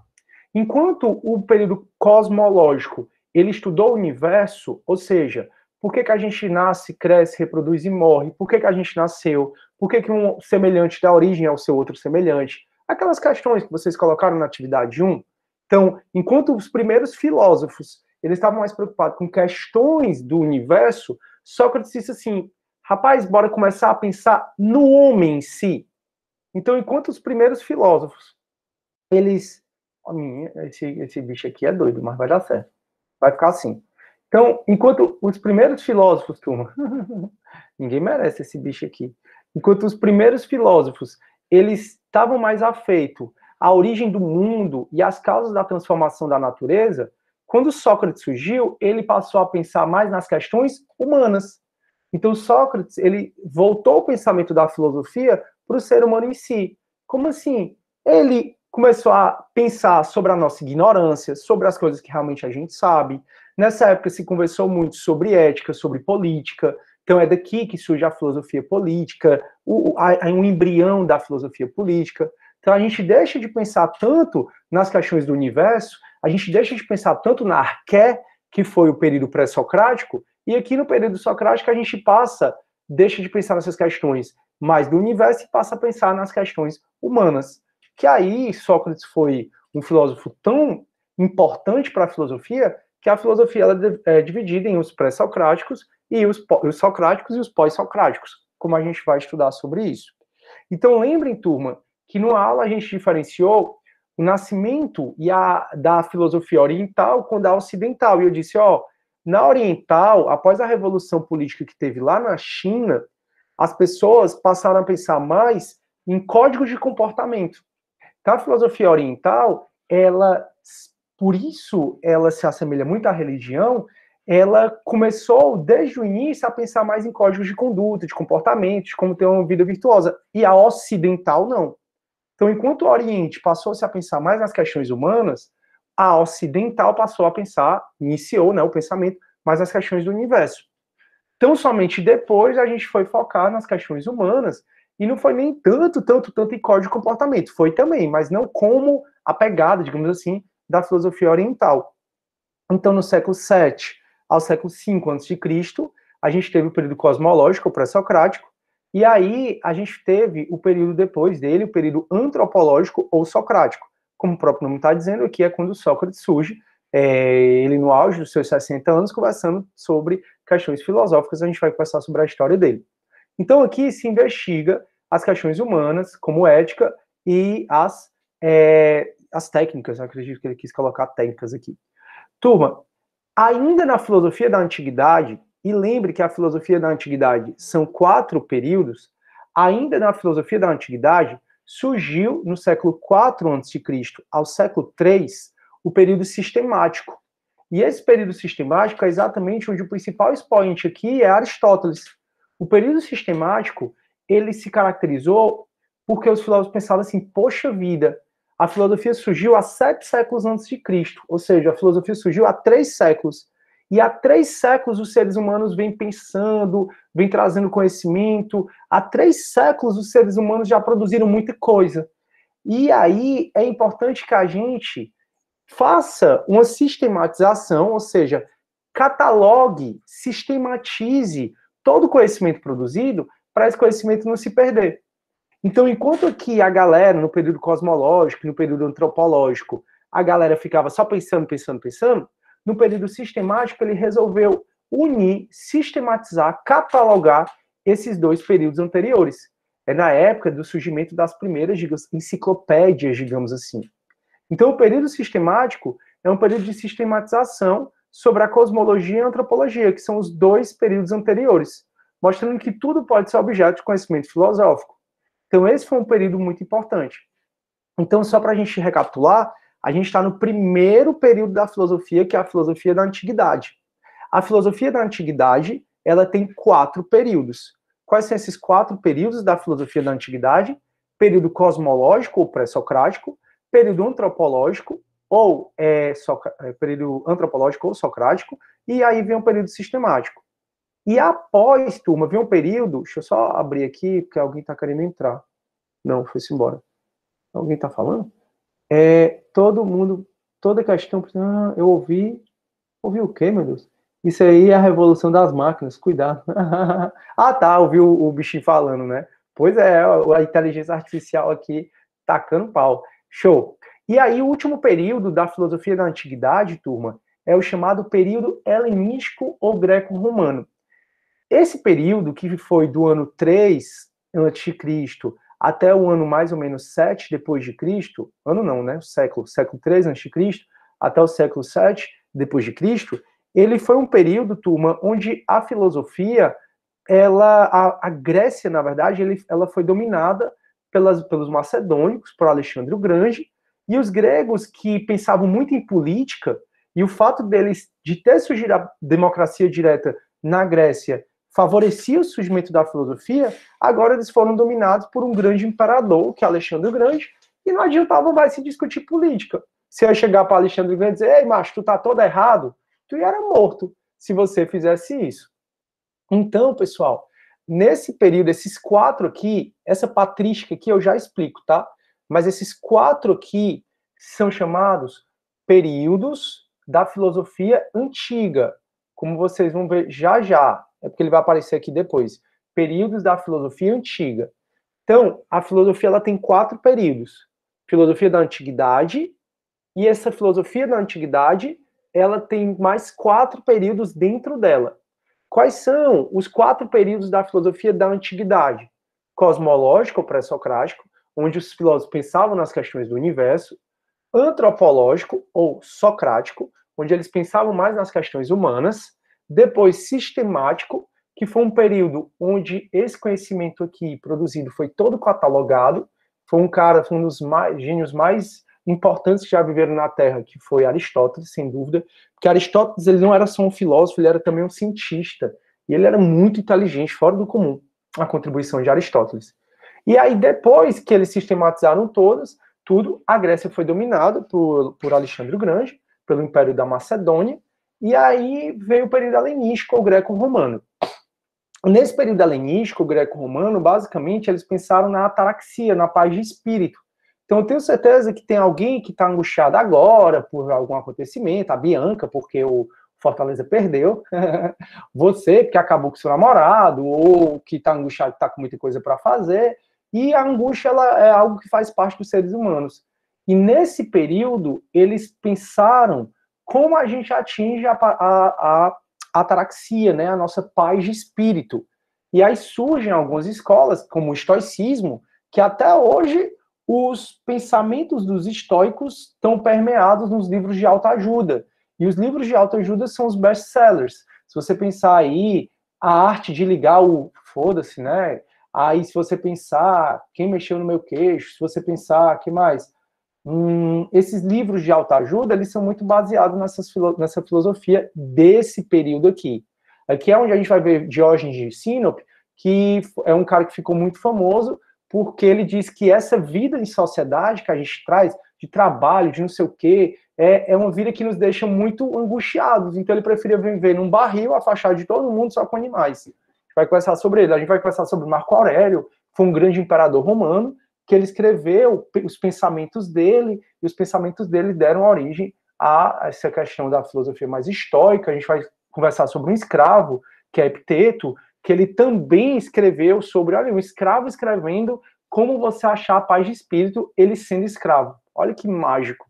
Enquanto o período cosmológico ele estudou o universo, ou seja, por que, que a gente nasce, cresce, reproduz e morre? Por que, que a gente nasceu? Por que, que um semelhante dá origem ao seu outro semelhante? Aquelas questões que vocês colocaram na atividade 1. Então, enquanto os primeiros filósofos eles estavam mais preocupados com questões do universo, Sócrates disse assim: rapaz, bora começar a pensar no homem em si. Então, enquanto os primeiros filósofos, eles. minha, esse, esse bicho aqui é doido, mas vai dar certo. Vai ficar assim. Então, enquanto os primeiros filósofos, turma, <laughs> ninguém merece esse bicho aqui. Enquanto os primeiros filósofos, eles estavam mais afeitos à origem do mundo e às causas da transformação da natureza, quando Sócrates surgiu, ele passou a pensar mais nas questões humanas. Então, Sócrates, ele voltou o pensamento da filosofia para o ser humano em si. Como assim? Ele começou a pensar sobre a nossa ignorância, sobre as coisas que realmente a gente sabe. Nessa época se conversou muito sobre ética, sobre política. Então é daqui que surge a filosofia política, o, a, um embrião da filosofia política. Então a gente deixa de pensar tanto nas questões do universo, a gente deixa de pensar tanto na arqué, que foi o período pré-socrático, e aqui no período socrático a gente passa, deixa de pensar nessas questões mais do universo e passa a pensar nas questões humanas. Que aí Sócrates foi um filósofo tão importante para a filosofia que a filosofia ela é, é dividida em os pré-socráticos e os, os socráticos e os pós-socráticos, como a gente vai estudar sobre isso. Então lembrem, turma, que no aula a gente diferenciou o nascimento e a, da filosofia oriental com da ocidental. E eu disse, ó, na oriental, após a revolução política que teve lá na China, as pessoas passaram a pensar mais em códigos de comportamento. Então, a filosofia oriental, ela, por isso ela se assemelha muito à religião, ela começou desde o início a pensar mais em códigos de conduta, de comportamento, de como ter uma vida virtuosa. E a ocidental não. Então, enquanto o Oriente passou-se a pensar mais nas questões humanas, a ocidental passou a pensar, iniciou né, o pensamento mais nas questões do universo. Então, somente depois a gente foi focar nas questões humanas e não foi nem tanto, tanto, tanto em código de comportamento. Foi também, mas não como a pegada, digamos assim, da filosofia oriental. Então, no século 7 ao século 5 a.C., a gente teve o período cosmológico pré-socrático, e aí a gente teve o período depois dele, o período antropológico ou socrático. Como o próprio nome está dizendo, aqui é quando Sócrates surge é, ele no auge dos seus 60 anos, conversando sobre questões filosóficas, a gente vai conversar sobre a história dele. Então aqui se investiga as questões humanas, como ética, e as, é, as técnicas, eu acredito que ele quis colocar técnicas aqui. Turma, ainda na filosofia da antiguidade, e lembre que a filosofia da antiguidade são quatro períodos, ainda na filosofia da antiguidade, surgiu no século 4 a.C. ao século 3 o período sistemático. E esse período sistemático é exatamente onde o principal expoente aqui é Aristóteles. O período sistemático, ele se caracterizou porque os filósofos pensavam assim, poxa vida, a filosofia surgiu há sete séculos antes de Cristo, ou seja, a filosofia surgiu há três séculos. E há três séculos os seres humanos vêm pensando, vêm trazendo conhecimento. Há três séculos os seres humanos já produziram muita coisa. E aí é importante que a gente faça uma sistematização, ou seja, catalogue, sistematize todo o conhecimento produzido para esse conhecimento não se perder. Então, enquanto que a galera, no período cosmológico, no período antropológico, a galera ficava só pensando, pensando, pensando, no período sistemático ele resolveu unir, sistematizar, catalogar esses dois períodos anteriores. É na época do surgimento das primeiras digamos, enciclopédias, digamos assim. Então, o período sistemático é um período de sistematização sobre a cosmologia e a antropologia, que são os dois períodos anteriores, mostrando que tudo pode ser objeto de conhecimento filosófico. Então, esse foi um período muito importante. Então, só para a gente recapitular, a gente está no primeiro período da filosofia, que é a filosofia da antiguidade. A filosofia da antiguidade, ela tem quatro períodos. Quais são esses quatro períodos da filosofia da antiguidade? Período cosmológico ou pré-socrático, período antropológico ou é, so, é, período antropológico ou socrático, e aí vem um período sistemático. E após, turma, vem um período. Deixa eu só abrir aqui, porque alguém está querendo entrar. Não, foi-se embora. Alguém está falando? É, todo mundo, toda questão. Ah, eu ouvi. Ouvi o quê, meu Deus? Isso aí é a revolução das máquinas, cuidado. <laughs> ah, tá, ouvi o, o bichinho falando, né? Pois é, a inteligência artificial aqui tacando pau. Show. E aí, o último período da filosofia da antiguidade, turma, é o chamado período helenístico ou greco-romano. Esse período, que foi do ano 3 a.C. até o ano mais ou menos 7 depois de Cristo, ano não, né? Século, século 3 a.C. até o século 7 depois de Cristo, ele foi um período, turma, onde a filosofia, ela, a, a Grécia, na verdade, ele, ela foi dominada pelas, pelos macedônicos, por Alexandre o Grande, e os gregos que pensavam muito em política, e o fato deles de ter surgido a democracia direta na Grécia favorecia o surgimento da filosofia, agora eles foram dominados por um grande imperador, que é Alexandre o Grande, e não adiantava mais se discutir política. Se eu chegar para Alexandre o Grande e dizer, ei, macho, tu tá todo errado, tu era morto se você fizesse isso. Então, pessoal, nesse período, esses quatro aqui, essa patrística aqui eu já explico, tá? Mas esses quatro aqui são chamados períodos da filosofia antiga, como vocês vão ver já já, é porque ele vai aparecer aqui depois. Períodos da filosofia antiga. Então, a filosofia ela tem quatro períodos. Filosofia da antiguidade, e essa filosofia da antiguidade, ela tem mais quatro períodos dentro dela. Quais são os quatro períodos da filosofia da antiguidade? Cosmológico, pré-socrático, onde os filósofos pensavam nas questões do universo, antropológico ou socrático, onde eles pensavam mais nas questões humanas, depois sistemático, que foi um período onde esse conhecimento aqui produzido foi todo catalogado, foi um cara, foi um dos mais, gênios mais importantes que já viveram na Terra, que foi Aristóteles, sem dúvida, porque Aristóteles ele não era só um filósofo, ele era também um cientista, e ele era muito inteligente, fora do comum, a contribuição de Aristóteles. E aí, depois que eles sistematizaram todas, tudo, a Grécia foi dominada por, por Alexandre o Grande, pelo Império da Macedônia, e aí veio o período helenístico o greco-romano. Nesse período helenístico, greco-romano, basicamente, eles pensaram na ataraxia, na paz de espírito, então, eu tenho certeza que tem alguém que está angustiado agora por algum acontecimento, a Bianca, porque o Fortaleza perdeu, <laughs> você, que acabou com seu namorado, ou que está angustiado, está com muita coisa para fazer, e a angústia ela é algo que faz parte dos seres humanos. E nesse período, eles pensaram como a gente atinge a, a, a ataraxia, né? a nossa paz de espírito. E aí surgem algumas escolas, como o estoicismo, que até hoje os pensamentos dos estoicos estão permeados nos livros de alta ajuda. E os livros de alta ajuda são os best-sellers. Se você pensar aí a arte de ligar o foda-se, né? Aí se você pensar quem mexeu no meu queixo, se você pensar que mais, hum, esses livros de alta ajuda eles são muito baseados nessas, nessa filosofia desse período aqui. Aqui é onde a gente vai ver Diógenes de Sinope, que é um cara que ficou muito famoso porque ele diz que essa vida em sociedade que a gente traz, de trabalho, de não sei o quê, é, é uma vida que nos deixa muito angustiados. Então ele preferia viver num barril afastado de todo mundo, só com animais. A gente vai conversar sobre ele, a gente vai conversar sobre Marco Aurélio, que foi um grande imperador romano, que ele escreveu os pensamentos dele, e os pensamentos dele deram origem a essa questão da filosofia mais estoica. A gente vai conversar sobre um escravo, que é Epiteto, que ele também escreveu sobre, olha, um escravo escrevendo como você achar a paz de espírito, ele sendo escravo. Olha que mágico.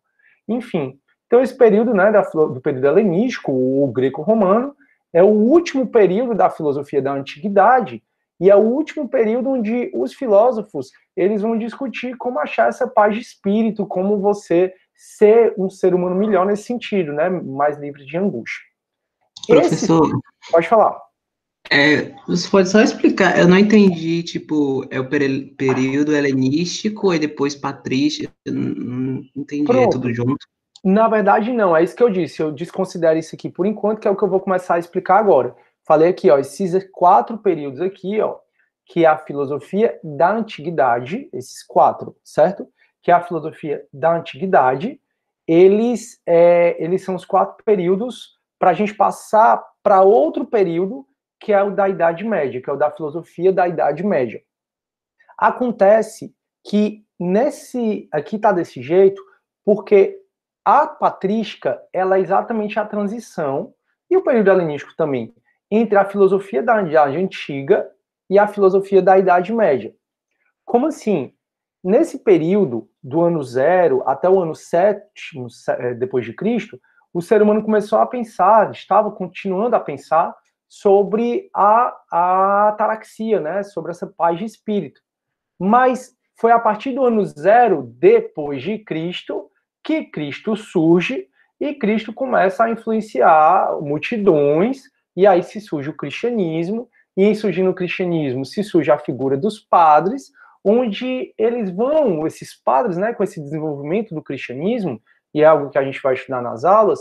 Enfim, então esse período, né, da, do período helenístico, o greco-romano, é o último período da filosofia da antiguidade e é o último período onde os filósofos, eles vão discutir como achar essa paz de espírito, como você ser um ser humano melhor nesse sentido, né, mais livre de angústia. Professor, Esse, pode falar. É, você pode só explicar, eu não entendi, tipo, é o período helenístico e depois patrício, não entendi, é Pronto. é tudo junto? Na verdade, não, é isso que eu disse, eu desconsidero isso aqui por enquanto, que é o que eu vou começar a explicar agora. Falei aqui, ó, esses quatro períodos aqui, ó, que é a filosofia da antiguidade, esses quatro, certo? Que é a filosofia da antiguidade, eles, é, eles são os quatro períodos para a gente passar para outro período, que é o da Idade Média, que é o da filosofia da Idade Média. Acontece que nesse aqui está desse jeito porque a patrística ela é exatamente a transição e o período helenístico também entre a filosofia da Idade Antiga e a filosofia da Idade Média. Como assim? Nesse período do ano zero até o ano sétimo eh, depois de Cristo, o ser humano começou a pensar, estava continuando a pensar sobre a, a ataraxia, né? Sobre essa paz de espírito. Mas foi a partir do ano zero depois de Cristo que Cristo surge e Cristo começa a influenciar multidões e aí se surge o cristianismo e em surgindo o cristianismo se surge a figura dos padres onde eles vão esses padres né com esse desenvolvimento do cristianismo e é algo que a gente vai estudar nas aulas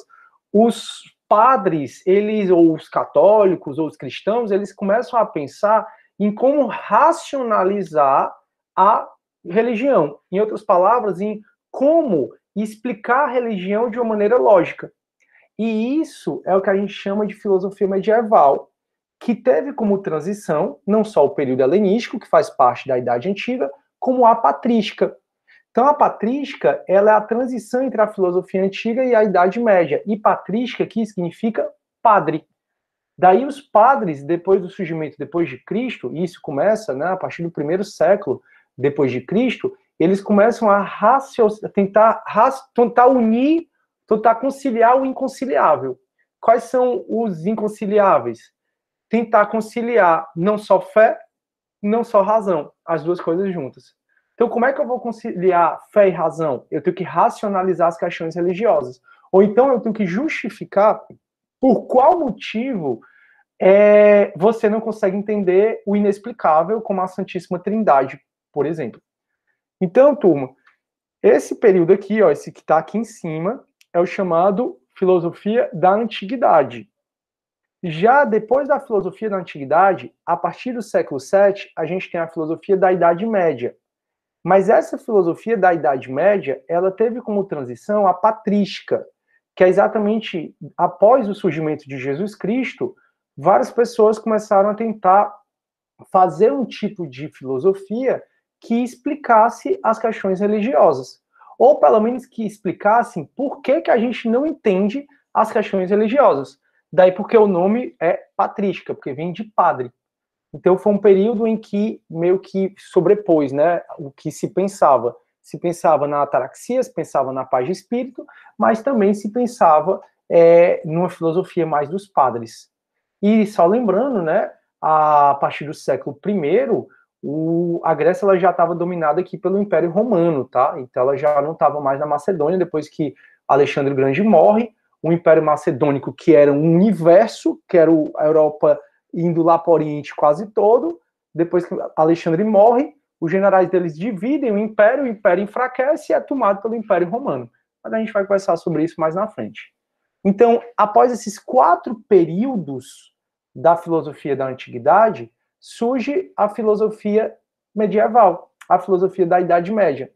os padres, eles ou os católicos ou os cristãos, eles começam a pensar em como racionalizar a religião. Em outras palavras, em como explicar a religião de uma maneira lógica. E isso é o que a gente chama de filosofia medieval, que teve como transição não só o período helenístico, que faz parte da Idade Antiga, como a patrística, então a patrística ela é a transição entre a filosofia antiga e a Idade Média. E patrística aqui significa padre. Daí os padres, depois do surgimento depois de Cristo, e isso começa né, a partir do primeiro século depois de Cristo, eles começam a tentar, tentar unir, tentar conciliar o inconciliável. Quais são os inconciliáveis? Tentar conciliar não só fé, não só razão, as duas coisas juntas. Então, como é que eu vou conciliar fé e razão? Eu tenho que racionalizar as questões religiosas. Ou então eu tenho que justificar por qual motivo é, você não consegue entender o inexplicável como a Santíssima Trindade, por exemplo. Então, turma, esse período aqui, ó, esse que está aqui em cima, é o chamado filosofia da antiguidade. Já depois da filosofia da antiguidade, a partir do século VII, a gente tem a filosofia da Idade Média, mas essa filosofia da Idade Média, ela teve como transição a patrística, que é exatamente após o surgimento de Jesus Cristo, várias pessoas começaram a tentar fazer um tipo de filosofia que explicasse as questões religiosas, ou pelo menos que explicassem por que, que a gente não entende as questões religiosas. Daí porque o nome é patrística, porque vem de padre. Então foi um período em que meio que sobrepôs, né, o que se pensava. Se pensava na ataraxia, se pensava na paz de espírito, mas também se pensava é, numa filosofia mais dos padres. E só lembrando, né, a partir do século I, o, a Grécia ela já estava dominada aqui pelo Império Romano, tá? Então ela já não estava mais na Macedônia depois que Alexandre o Grande morre. O Império Macedônico, que era um universo, que era a Europa indo lá para o Oriente quase todo. Depois que Alexandre morre, os generais deles dividem o império, o império enfraquece e é tomado pelo Império Romano. Mas a gente vai conversar sobre isso mais na frente. Então, após esses quatro períodos da filosofia da antiguidade, surge a filosofia medieval, a filosofia da Idade Média.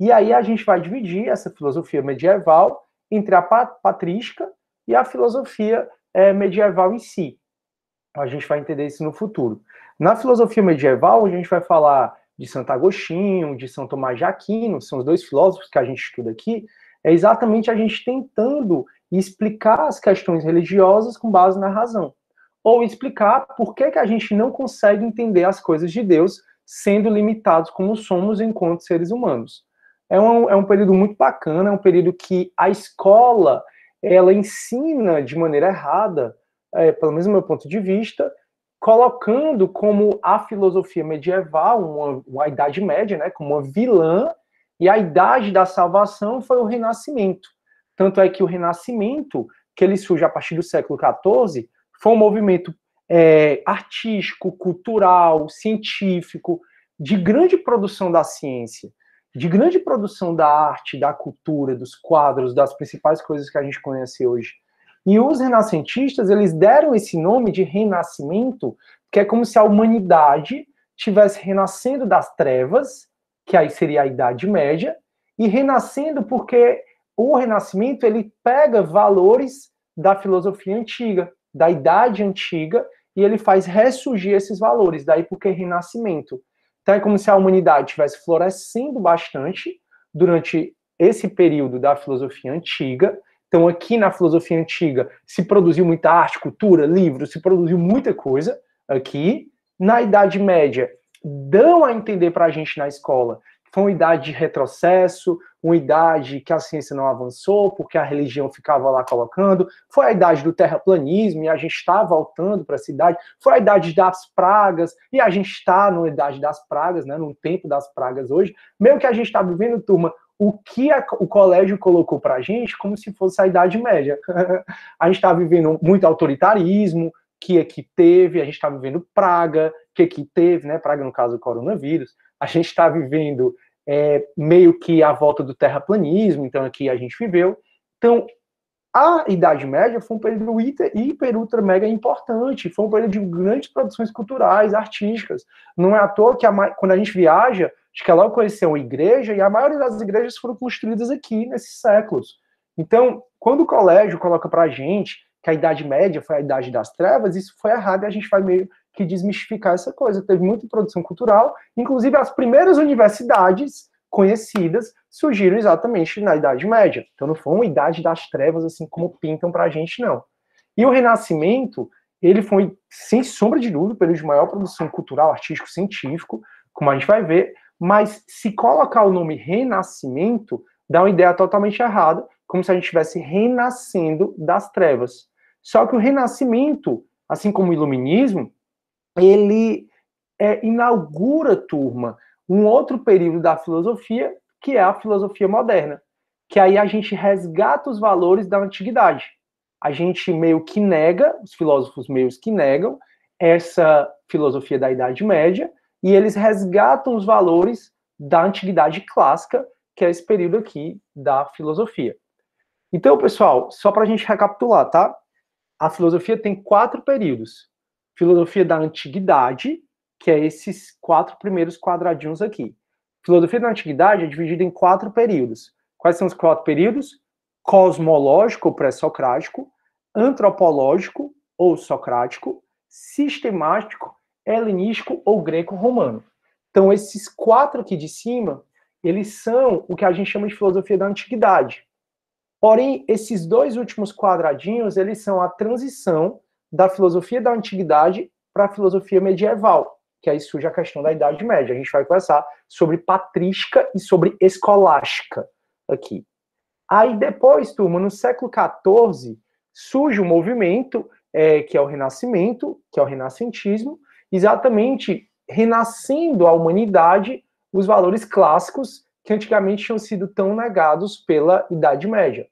E aí a gente vai dividir essa filosofia medieval entre a patrística e a filosofia é, medieval em si. A gente vai entender isso no futuro. Na filosofia medieval, a gente vai falar de Santo Agostinho, de São Tomás de Aquino, são os dois filósofos que a gente estuda aqui, é exatamente a gente tentando explicar as questões religiosas com base na razão. Ou explicar por que, que a gente não consegue entender as coisas de Deus sendo limitados como somos enquanto seres humanos. É um, é um período muito bacana, é um período que a escola ela ensina de maneira errada é, pelo menos do meu ponto de vista, colocando como a filosofia medieval, uma, uma Idade Média, né, como uma vilã, e a Idade da Salvação foi o Renascimento. Tanto é que o Renascimento, que ele surge a partir do século XIV, foi um movimento é, artístico, cultural, científico, de grande produção da ciência, de grande produção da arte, da cultura, dos quadros, das principais coisas que a gente conhece hoje. E os renascentistas, eles deram esse nome de renascimento, que é como se a humanidade tivesse renascendo das trevas, que aí seria a Idade Média, e renascendo porque o renascimento ele pega valores da filosofia antiga, da idade antiga, e ele faz ressurgir esses valores, daí porque é renascimento. Então é como se a humanidade tivesse florescendo bastante durante esse período da filosofia antiga, então, aqui na filosofia antiga, se produziu muita arte, cultura, livros, se produziu muita coisa aqui. Na Idade Média, dão a entender para a gente na escola que foi uma idade de retrocesso, uma idade que a ciência não avançou, porque a religião ficava lá colocando. Foi a idade do terraplanismo e a gente está voltando para essa idade. Foi a idade das pragas e a gente está na idade das pragas, né, num tempo das pragas hoje. mesmo que a gente está vivendo, turma, o que a, o colégio colocou para a gente como se fosse a Idade Média. <laughs> a gente está vivendo muito autoritarismo, que aqui é teve, a gente está vivendo praga, que aqui é teve, né? Praga, no caso, do coronavírus. A gente está vivendo é, meio que a volta do terraplanismo, então aqui a gente viveu. Então, a Idade Média foi um período hiper, ultra, mega importante, foi um período de grandes produções culturais, artísticas. Não é à toa que a, quando a gente viaja, de que ela conheceu uma igreja e a maioria das igrejas foram construídas aqui nesses séculos. Então, quando o colégio coloca para a gente que a Idade Média foi a Idade das Trevas, isso foi errado e a gente vai meio que desmistificar essa coisa. Teve muita produção cultural, inclusive as primeiras universidades conhecidas surgiram exatamente na Idade Média. Então não foi uma Idade das Trevas assim como pintam para a gente, não. E o Renascimento, ele foi, sem sombra de dúvida, período de maior produção cultural, artístico, científico, como a gente vai ver, mas se colocar o nome renascimento, dá uma ideia totalmente errada, como se a gente estivesse renascendo das trevas. Só que o renascimento, assim como o iluminismo, ele é, inaugura, turma, um outro período da filosofia, que é a filosofia moderna. Que aí a gente resgata os valores da antiguidade. A gente meio que nega, os filósofos meio que negam, essa filosofia da Idade Média, e eles resgatam os valores da antiguidade clássica, que é esse período aqui da filosofia. Então, pessoal, só para a gente recapitular, tá? A filosofia tem quatro períodos. Filosofia da antiguidade, que é esses quatro primeiros quadradinhos aqui. Filosofia da antiguidade é dividida em quatro períodos. Quais são os quatro períodos? Cosmológico, pré-socrático, antropológico ou socrático, sistemático helenístico ou greco-romano. Então, esses quatro aqui de cima, eles são o que a gente chama de filosofia da antiguidade. Porém, esses dois últimos quadradinhos, eles são a transição da filosofia da antiguidade para a filosofia medieval, que aí surge a questão da Idade Média. A gente vai conversar sobre patrística e sobre escolástica aqui. Aí depois, turma, no século XIV, surge o um movimento é, que é o Renascimento, que é o Renascentismo, exatamente renascendo a humanidade os valores clássicos que antigamente tinham sido tão negados pela Idade Média.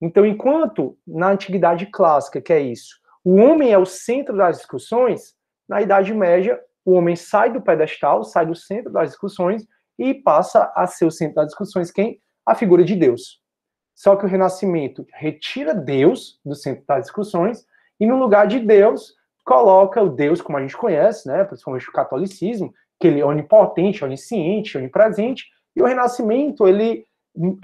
Então, enquanto na Antiguidade Clássica, que é isso, o homem é o centro das discussões, na Idade Média, o homem sai do pedestal, sai do centro das discussões e passa a ser o centro das discussões quem? É a figura de Deus. Só que o Renascimento retira Deus do centro das discussões e no lugar de Deus coloca o Deus, como a gente conhece, né, principalmente o catolicismo, que ele é onipotente, onisciente, onipresente, e o Renascimento, ele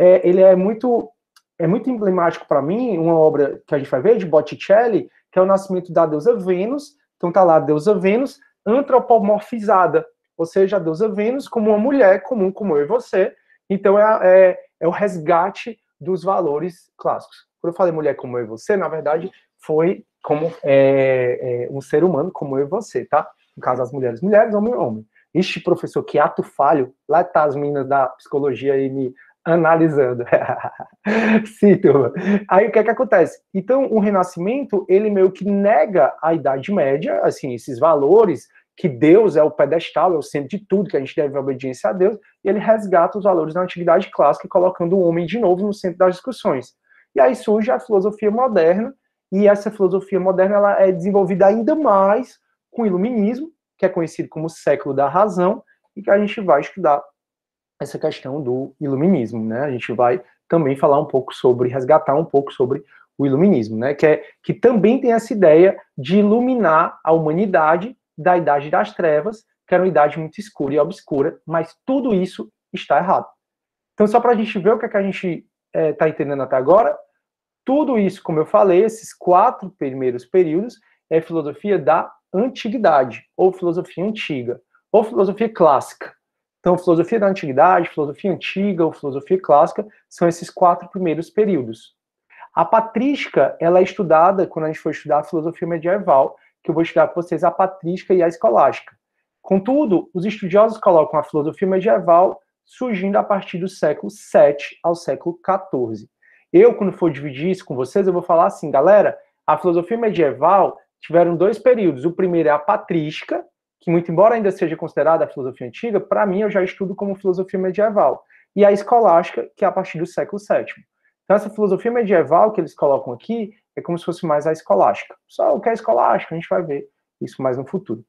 é, ele é muito é muito emblemático para mim, uma obra que a gente vai ver, de Botticelli, que é o nascimento da deusa Vênus, então tá lá a deusa Vênus antropomorfizada, ou seja, a deusa Vênus como uma mulher comum como eu e você, então é, é, é o resgate dos valores clássicos. Quando eu falei mulher como eu e você, na verdade, foi como é, é, um ser humano como eu e você, tá? No caso, as mulheres, mulheres, homem, é homem. Ixi, professor, que ato falho. Lá tá as meninas da psicologia aí me analisando. <laughs> Sim, turma. Aí o que é que acontece? Então, o Renascimento, ele meio que nega a Idade Média, assim, esses valores que Deus é o pedestal, é o centro de tudo, que a gente deve obediência a Deus, e ele resgata os valores da Antiguidade Clássica, colocando o homem de novo no centro das discussões. E aí surge a filosofia moderna, e essa filosofia moderna ela é desenvolvida ainda mais com o iluminismo, que é conhecido como século da razão, e que a gente vai estudar essa questão do iluminismo, né? A gente vai também falar um pouco sobre, resgatar um pouco sobre o iluminismo, né? Que, é, que também tem essa ideia de iluminar a humanidade da idade das trevas, que era uma idade muito escura e obscura, mas tudo isso está errado. Então, só para a gente ver o que, é que a gente está eh, é, entendendo até agora, tudo isso, como eu falei, esses quatro primeiros períodos, é filosofia da antiguidade, ou filosofia antiga, ou filosofia clássica. Então, filosofia da antiguidade, filosofia antiga ou filosofia clássica são esses quatro primeiros períodos. A patrística, ela é estudada quando a gente for estudar a filosofia medieval, que eu vou estudar para vocês a patrística e a escolástica. Contudo, os estudiosos colocam a filosofia medieval surgindo a partir do século VII ao século XIV. Eu, quando for dividir isso com vocês, eu vou falar assim, galera, a filosofia medieval tiveram dois períodos. O primeiro é a patrística, que muito embora ainda seja considerada a filosofia antiga, para mim eu já estudo como filosofia medieval. E a escolástica, que é a partir do século VII. Então essa filosofia medieval que eles colocam aqui é como se fosse mais a escolástica. Só o que é escolástica, a gente vai ver isso mais no futuro.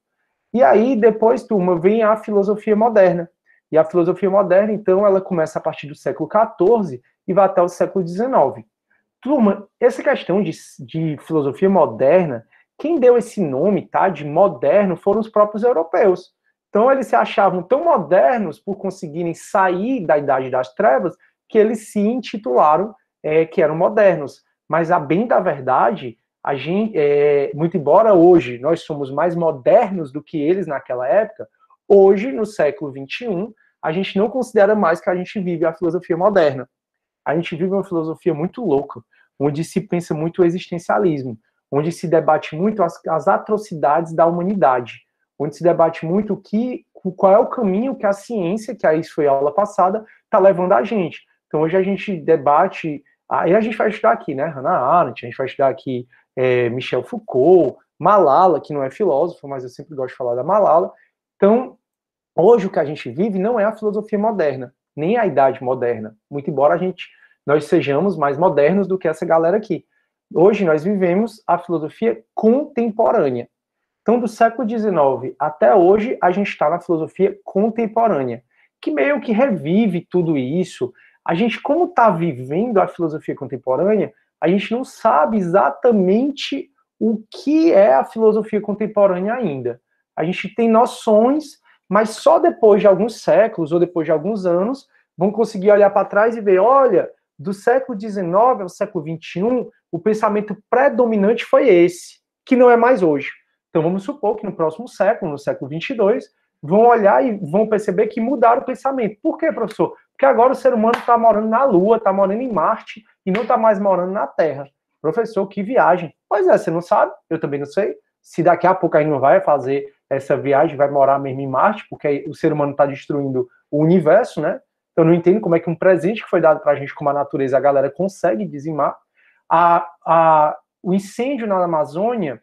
E aí, depois, turma, vem a filosofia moderna. E a filosofia moderna, então, ela começa a partir do século XIV e vai até o século XIX. Turma, essa questão de, de filosofia moderna, quem deu esse nome, tá, de moderno, foram os próprios europeus. Então eles se achavam tão modernos por conseguirem sair da idade das trevas que eles se intitularam é, que eram modernos. Mas a bem da verdade, a gente, é, muito embora hoje nós somos mais modernos do que eles naquela época, hoje no século XXI a gente não considera mais que a gente vive a filosofia moderna a gente vive uma filosofia muito louca, onde se pensa muito o existencialismo, onde se debate muito as, as atrocidades da humanidade, onde se debate muito o que, qual é o caminho que a ciência, que aí foi a aula passada, está levando a gente. Então hoje a gente debate, aí ah, a gente vai estudar aqui, né, Hannah Arendt, a gente vai estudar aqui é, Michel Foucault, Malala, que não é filósofo, mas eu sempre gosto de falar da Malala. Então, hoje o que a gente vive não é a filosofia moderna, nem a idade moderna, muito embora a gente nós sejamos mais modernos do que essa galera aqui. Hoje nós vivemos a filosofia contemporânea. Então, do século XIX até hoje, a gente está na filosofia contemporânea, que meio que revive tudo isso. A gente, como está vivendo a filosofia contemporânea, a gente não sabe exatamente o que é a filosofia contemporânea ainda. A gente tem noções, mas só depois de alguns séculos ou depois de alguns anos vão conseguir olhar para trás e ver, olha, do século XIX ao século XXI, o pensamento predominante foi esse, que não é mais hoje. Então vamos supor que no próximo século, no século 22, vão olhar e vão perceber que mudaram o pensamento. Por quê, professor? Porque agora o ser humano está morando na Lua, está morando em Marte e não está mais morando na Terra. Professor, que viagem. Pois é, você não sabe, eu também não sei. Se daqui a pouco a gente não vai fazer essa viagem, vai morar mesmo em Marte, porque o ser humano está destruindo o universo, né? Então, eu não entendo como é que um presente que foi dado para a gente como a natureza, a galera consegue dizimar. A, a, o incêndio na Amazônia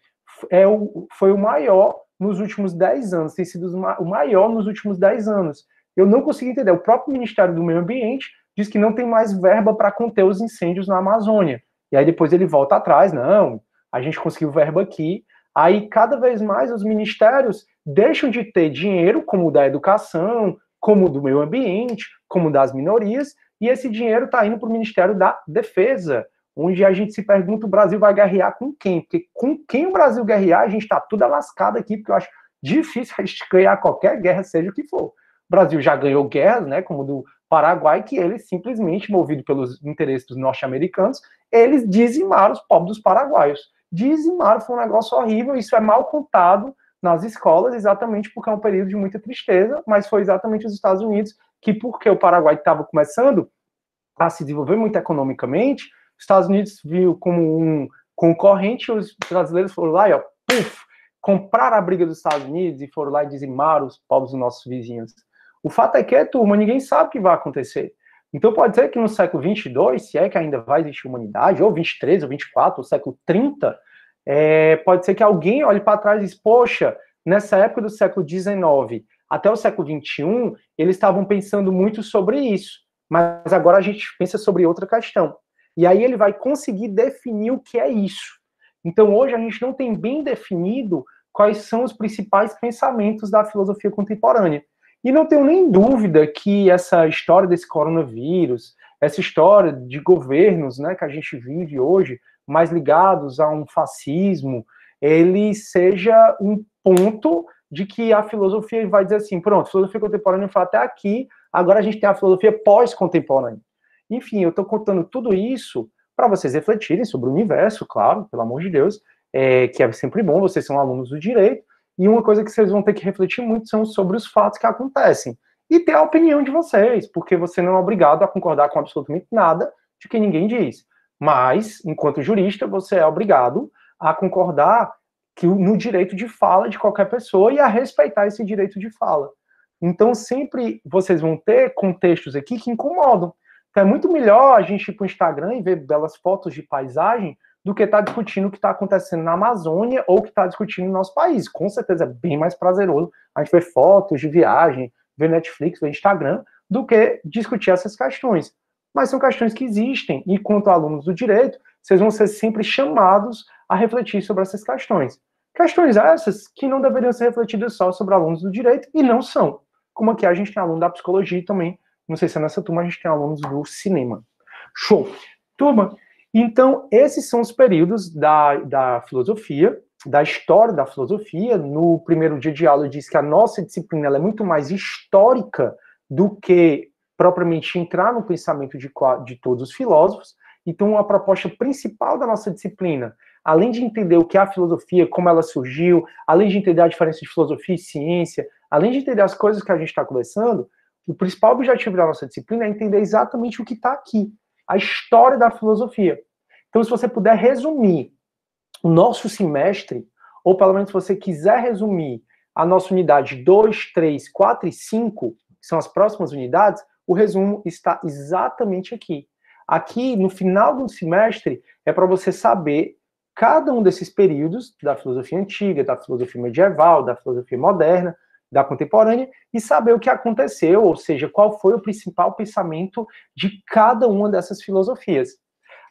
é o, foi o maior nos últimos 10 anos, tem sido o maior nos últimos 10 anos. Eu não consigo entender. O próprio Ministério do Meio Ambiente diz que não tem mais verba para conter os incêndios na Amazônia. E aí depois ele volta atrás, não, a gente conseguiu verba aqui, Aí, cada vez mais, os ministérios deixam de ter dinheiro, como o da educação, como o do meio ambiente, como das minorias, e esse dinheiro está indo para o Ministério da Defesa, onde a gente se pergunta: o Brasil vai guerrear com quem? Porque com quem o Brasil guerrear, a gente está tudo lascado aqui, porque eu acho difícil <laughs> a gente ganhar qualquer guerra, seja o que for. O Brasil já ganhou guerras, né, como do Paraguai, que eles simplesmente, movido pelos interesses dos norte-americanos, eles dizimaram os povos dos paraguaios dizimaram, foi um negócio horrível, isso é mal contado nas escolas, exatamente porque é um período de muita tristeza, mas foi exatamente os Estados Unidos que, porque o Paraguai estava começando a se desenvolver muito economicamente, os Estados Unidos viu como um concorrente, os brasileiros foram lá e, ó, puf, compraram a briga dos Estados Unidos e foram lá e dizimaram os povos dos nossos vizinhos. O fato é que, é, turma, ninguém sabe o que vai acontecer. Então pode ser que no século 22, se é que ainda vai existir humanidade, ou 23, ou 24, ou século 30, é, pode ser que alguém olhe para trás e diz, poxa, nessa época do século 19 até o século 21, eles estavam pensando muito sobre isso, mas agora a gente pensa sobre outra questão. E aí ele vai conseguir definir o que é isso. Então hoje a gente não tem bem definido quais são os principais pensamentos da filosofia contemporânea. E não tenho nem dúvida que essa história desse coronavírus, essa história de governos né, que a gente vive hoje, mais ligados a um fascismo, ele seja um ponto de que a filosofia vai dizer assim, pronto, filosofia contemporânea foi até aqui, agora a gente tem a filosofia pós-contemporânea. Enfim, eu estou contando tudo isso para vocês refletirem sobre o universo, claro, pelo amor de Deus, é, que é sempre bom, vocês são alunos do direito, e uma coisa que vocês vão ter que refletir muito são sobre os fatos que acontecem. E ter a opinião de vocês, porque você não é obrigado a concordar com absolutamente nada de que ninguém diz. Mas, enquanto jurista, você é obrigado a concordar que no direito de fala de qualquer pessoa e a respeitar esse direito de fala. Então, sempre vocês vão ter contextos aqui que incomodam. Então, é muito melhor a gente ir para o Instagram e ver belas fotos de paisagem do que estar tá discutindo o que está acontecendo na Amazônia ou o que está discutindo no nosso país. Com certeza é bem mais prazeroso a gente ver fotos de viagem, ver Netflix, ver Instagram, do que discutir essas questões. Mas são questões que existem, e quanto alunos do direito, vocês vão ser sempre chamados a refletir sobre essas questões. Questões essas que não deveriam ser refletidas só sobre alunos do direito, e não são. Como aqui a gente tem aluno da psicologia e também, não sei se é nessa turma, a gente tem alunos do cinema. Show! Turma, então, esses são os períodos da, da filosofia, da história da filosofia. No primeiro dia de aula, eu disse que a nossa disciplina é muito mais histórica do que propriamente entrar no pensamento de, de todos os filósofos. Então, a proposta principal da nossa disciplina, além de entender o que é a filosofia, como ela surgiu, além de entender a diferença de filosofia e ciência, além de entender as coisas que a gente está conversando, o principal objetivo da nossa disciplina é entender exatamente o que está aqui, a história da filosofia. Então, se você puder resumir o nosso semestre, ou pelo menos se você quiser resumir a nossa unidade 2, 3, 4 e 5, que são as próximas unidades, o resumo está exatamente aqui. Aqui, no final do semestre, é para você saber cada um desses períodos da filosofia antiga, da filosofia medieval, da filosofia moderna, da contemporânea e saber o que aconteceu, ou seja, qual foi o principal pensamento de cada uma dessas filosofias.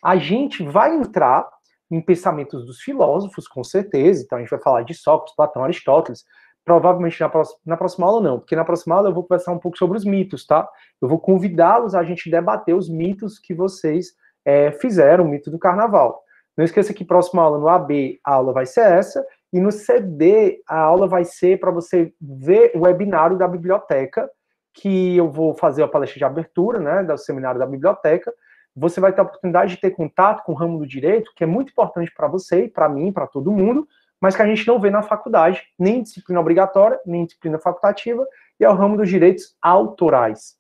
A gente vai entrar em pensamentos dos filósofos, com certeza, então a gente vai falar de Sócrates, Platão, Aristóteles, provavelmente na próxima, na próxima aula não, porque na próxima aula eu vou conversar um pouco sobre os mitos, tá? Eu vou convidá-los a gente debater os mitos que vocês é, fizeram, o mito do carnaval. Não esqueça que próxima aula no AB, a aula vai ser essa, e no CD, a aula vai ser para você ver o webinário da biblioteca, que eu vou fazer a palestra de abertura, né, do seminário da biblioteca. Você vai ter a oportunidade de ter contato com o ramo do direito, que é muito importante para você, para mim, para todo mundo, mas que a gente não vê na faculdade, nem disciplina obrigatória, nem disciplina facultativa, e é o ramo dos direitos autorais.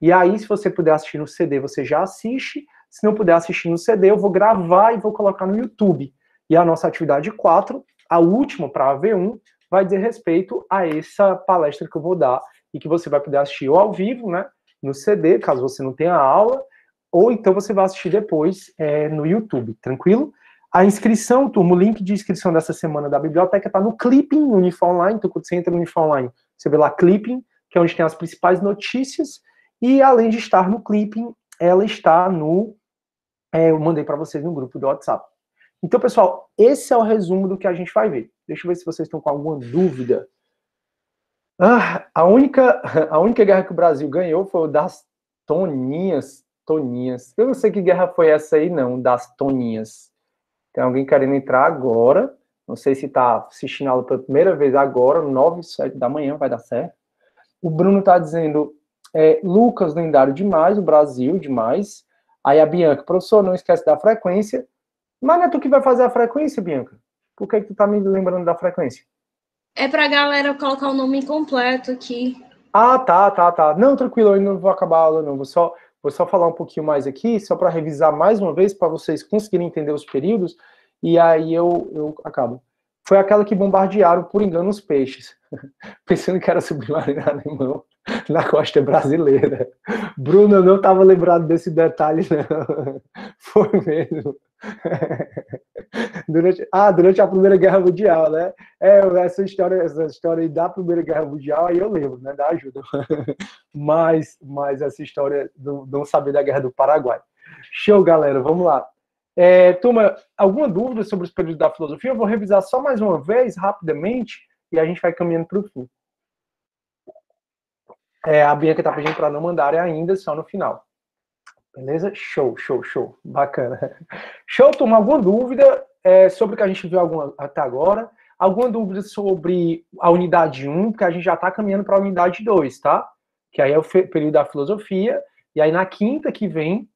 E aí, se você puder assistir no CD, você já assiste. Se não puder assistir no CD, eu vou gravar e vou colocar no YouTube. E a nossa atividade 4 a última, para a V1, vai dizer respeito a essa palestra que eu vou dar e que você vai poder assistir ou ao vivo, né, no CD, caso você não tenha aula, ou então você vai assistir depois é, no YouTube, tranquilo? A inscrição, turma, o link de inscrição dessa semana da biblioteca está no Clipping no Unifor Online. Então, quando você entra no Unifor Online, você vê lá Clipping, que é onde tem as principais notícias. E além de estar no Clipping, ela está no. É, eu mandei para vocês no grupo do WhatsApp. Então, pessoal, esse é o resumo do que a gente vai ver. Deixa eu ver se vocês estão com alguma dúvida. Ah, a, única, <laughs> a única guerra que o Brasil ganhou foi o das Toninhas. Toninhas. Eu não sei que guerra foi essa aí, não, das Toninhas. Tem alguém querendo entrar agora. Não sei se está assistindo aula pela primeira vez agora, 9, 7 da manhã, vai dar certo. O Bruno está dizendo, é, Lucas, lendário demais, o Brasil, demais. Aí a Bianca, professor, não esquece da frequência. Mas não é tu que vai fazer a frequência, Bianca? Por que, é que tu tá me lembrando da frequência? É pra galera colocar o nome completo aqui. Ah, tá, tá, tá. Não, tranquilo, eu não vou acabar a aula, não. Vou só, vou só falar um pouquinho mais aqui, só para revisar mais uma vez, para vocês conseguirem entender os períodos, e aí eu, eu acabo. Foi aquela que bombardearam, por engano, os peixes, <laughs> pensando que era submarino alemão. <laughs> na costa brasileira. Bruno, eu não estava lembrado desse detalhe, não. <laughs> Foi mesmo. <laughs> Durante, ah, durante a Primeira Guerra Mundial, né? É, essa história, essa história aí da Primeira Guerra Mundial, aí eu lembro, né? Da ajuda. Mas, mas essa história do não saber da Guerra do Paraguai. Show, galera, vamos lá. É, turma, alguma dúvida sobre os períodos da filosofia? Eu vou revisar só mais uma vez, rapidamente, e a gente vai caminhando para o fim. É, a Bianca tá pedindo para não mandarem ainda, só no final. Beleza? Show, show, show. Bacana. <laughs> Show, turma. Alguma dúvida é, sobre o que a gente viu alguma, até agora? Alguma dúvida sobre a unidade 1? Porque a gente já está caminhando para a unidade 2, tá? Que aí é o período da filosofia. E aí na quinta que vem,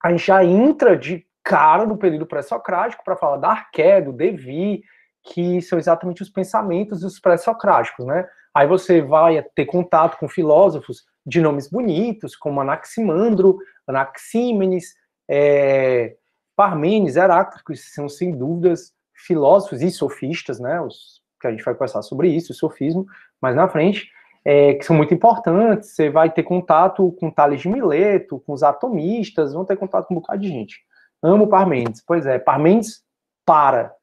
a gente já entra de cara no período pré-socrático para falar da Arqué, do Devi, que são exatamente os pensamentos dos pré-socráticos, né? Aí você vai ter contato com filósofos de nomes bonitos, como Anaximandro, Anaxímenes, é, Parmênides, Heráclito, são sem dúvidas filósofos e sofistas, né? Os, que a gente vai conversar sobre isso, o sofismo, mais na frente, é, que são muito importantes. Você vai ter contato com Tales de Mileto, com os atomistas, vão ter contato com um bocado de gente. Amo Parmênides. Pois é, Parmênides para.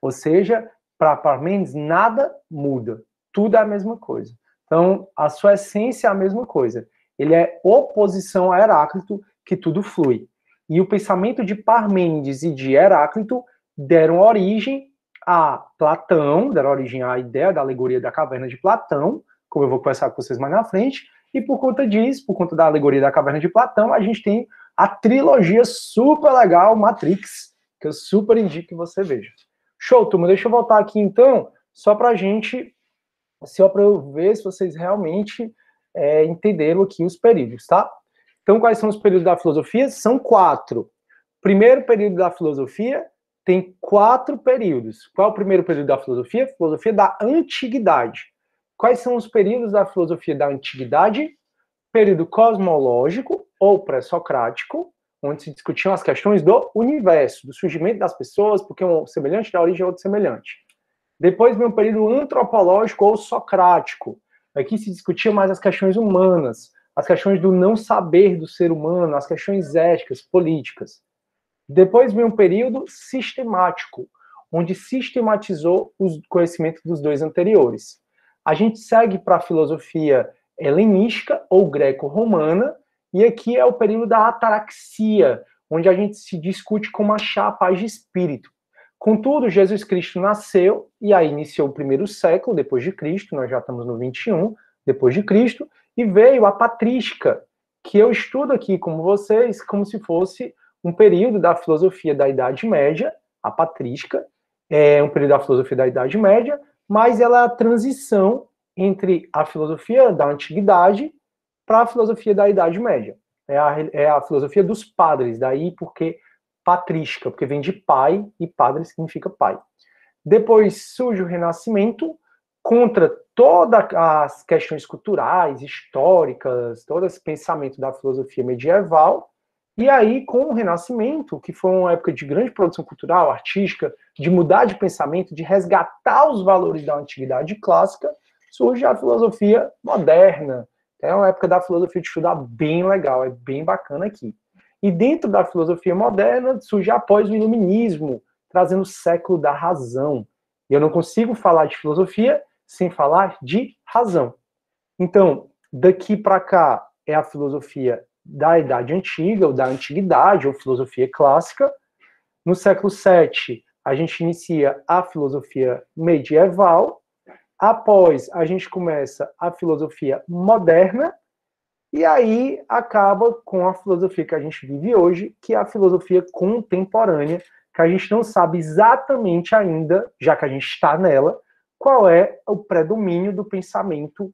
Ou seja, para Parmênides nada muda tudo é a mesma coisa. Então, a sua essência é a mesma coisa. Ele é oposição a Heráclito, que tudo flui. E o pensamento de Parmênides e de Heráclito deram origem a Platão, deram origem à ideia da alegoria da caverna de Platão, como eu vou conversar com vocês mais na frente, e por conta disso, por conta da alegoria da caverna de Platão, a gente tem a trilogia super legal Matrix, que eu super indico que você veja. Show, turma, deixa eu voltar aqui então, só a gente só assim, para eu ver se vocês realmente é, entenderam aqui os períodos, tá? Então, quais são os períodos da filosofia? São quatro. Primeiro período da filosofia tem quatro períodos. Qual é o primeiro período da filosofia? Filosofia da antiguidade. Quais são os períodos da filosofia da antiguidade? Período cosmológico ou pré-socrático, onde se discutiam as questões do universo, do surgimento das pessoas, porque um semelhante da origem é outro semelhante. Depois vem o período antropológico ou socrático. Aqui se discutia mais as questões humanas, as questões do não saber do ser humano, as questões éticas, políticas. Depois vem um período sistemático, onde sistematizou os conhecimentos dos dois anteriores. A gente segue para a filosofia helenística ou greco-romana, e aqui é o período da ataraxia, onde a gente se discute como achar a paz de espírito. Contudo, Jesus Cristo nasceu e aí iniciou o primeiro século depois de Cristo, nós já estamos no 21 depois de Cristo, e veio a patrística, que eu estudo aqui como vocês, como se fosse um período da filosofia da Idade Média, a patrística, é um período da filosofia da Idade Média, mas ela é a transição entre a filosofia da Antiguidade para a filosofia da Idade Média. É a, é a filosofia dos padres, daí porque patrística, porque vem de pai e padre significa pai. Depois surge o Renascimento, contra todas as questões culturais, históricas, todo esse pensamento da filosofia medieval. E aí, com o Renascimento, que foi uma época de grande produção cultural, artística, de mudar de pensamento, de resgatar os valores da antiguidade clássica, surge a filosofia moderna. É uma época da filosofia de estudar bem legal, é bem bacana aqui. E dentro da filosofia moderna surge após o iluminismo, trazendo o século da razão. Eu não consigo falar de filosofia sem falar de razão. Então, daqui para cá é a filosofia da Idade Antiga, ou da Antiguidade, ou filosofia clássica. No século VII, a gente inicia a filosofia medieval. Após, a gente começa a filosofia moderna. E aí acaba com a filosofia que a gente vive hoje, que é a filosofia contemporânea, que a gente não sabe exatamente ainda, já que a gente está nela, qual é o predomínio do pensamento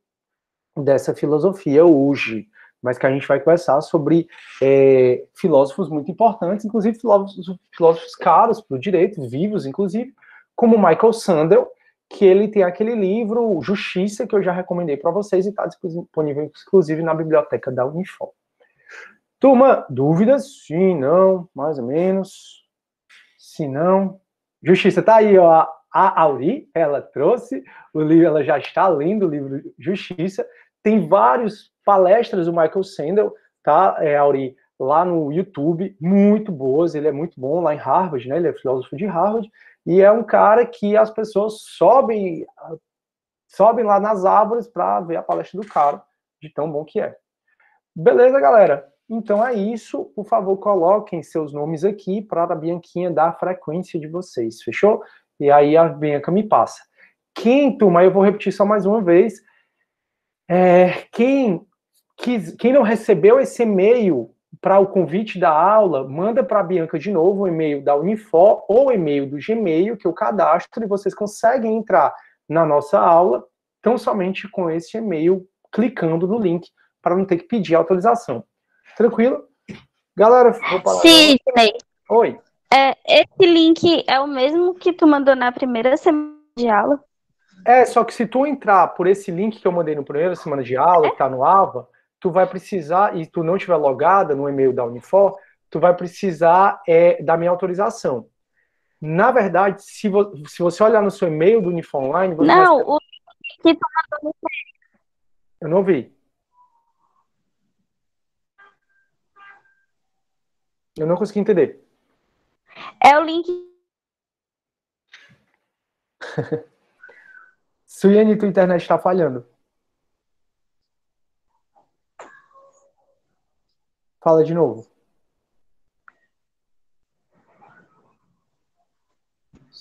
dessa filosofia hoje. Mas que a gente vai conversar sobre é, filósofos muito importantes, inclusive filósofos, filósofos caros para o direito, vivos, inclusive, como Michael Sandel, que ele tem aquele livro Justiça que eu já recomendei para vocês e está disponível exclusivo na biblioteca da Unifor. Turma, dúvidas? Sim, não, mais ou menos. Se não, Justiça tá aí, ó. A Auri, ela trouxe o livro, ela já está lendo o livro Justiça. Tem várias palestras do Michael Sandel, tá? É, Auri, lá no YouTube, muito boas, ele é muito bom lá em Harvard, né? Ele é filósofo de Harvard e é um cara que as pessoas sobem sobem lá nas árvores para ver a palestra do cara, de tão bom que é. Beleza, galera? Então é isso. Por favor, coloquem seus nomes aqui para a Bianquinha dar a frequência de vocês, fechou? E aí a Bianca me passa. quinto mas eu vou repetir só mais uma vez. É, quem, quis, quem não recebeu esse e-mail para o convite da aula, manda para a Bianca de novo o e-mail da Unifor ou o e-mail do Gmail que eu cadastro e vocês conseguem entrar na nossa aula tão somente com esse e-mail, clicando no link para não ter que pedir autorização. Tranquilo? Galera, vou falar. Sidney. Oi. É, esse link é o mesmo que tu mandou na primeira semana de aula? É, só que se tu entrar por esse link que eu mandei na primeira semana de aula, é? que está no AVA, tu vai precisar, e tu não estiver logada no e-mail da Unifor, tu vai precisar é, da minha autorização. Na verdade, se, vo se você olhar no seu e-mail do Unifor Online... Você não, vai... o que tu mandou Eu não vi. Eu não consegui entender. É o link... <laughs> Suiane, tua internet está falhando. Fala de novo.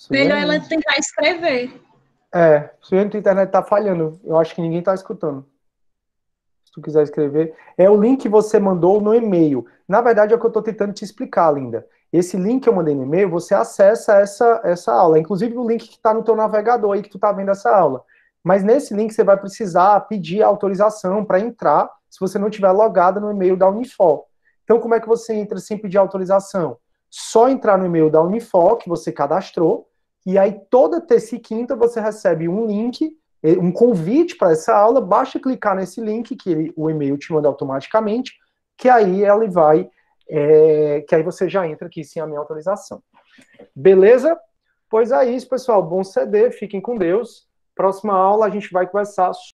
Melhor ela tentar escrever. É, possivelmente a internet tá falhando. Eu acho que ninguém tá escutando. Se tu quiser escrever. É o link que você mandou no e-mail. Na verdade, é o que eu tô tentando te explicar, linda. Esse link que eu mandei no e-mail, você acessa essa, essa aula. Inclusive o link que está no teu navegador aí que tu tá vendo essa aula. Mas nesse link você vai precisar pedir autorização para entrar se você não tiver logado no e-mail da Unifor. Então, como é que você entra sem pedir autorização? Só entrar no e-mail da Unifor, que você cadastrou, e aí toda terça e quinta você recebe um link, eh, um convite para essa aula, basta clicar nesse link que ele, o e-mail te manda automaticamente, que aí ele vai, é, que aí você já entra aqui sem a minha autorização. Beleza? Pois é isso, pessoal. Bom CD, fiquem com Deus. Próxima aula a gente vai conversar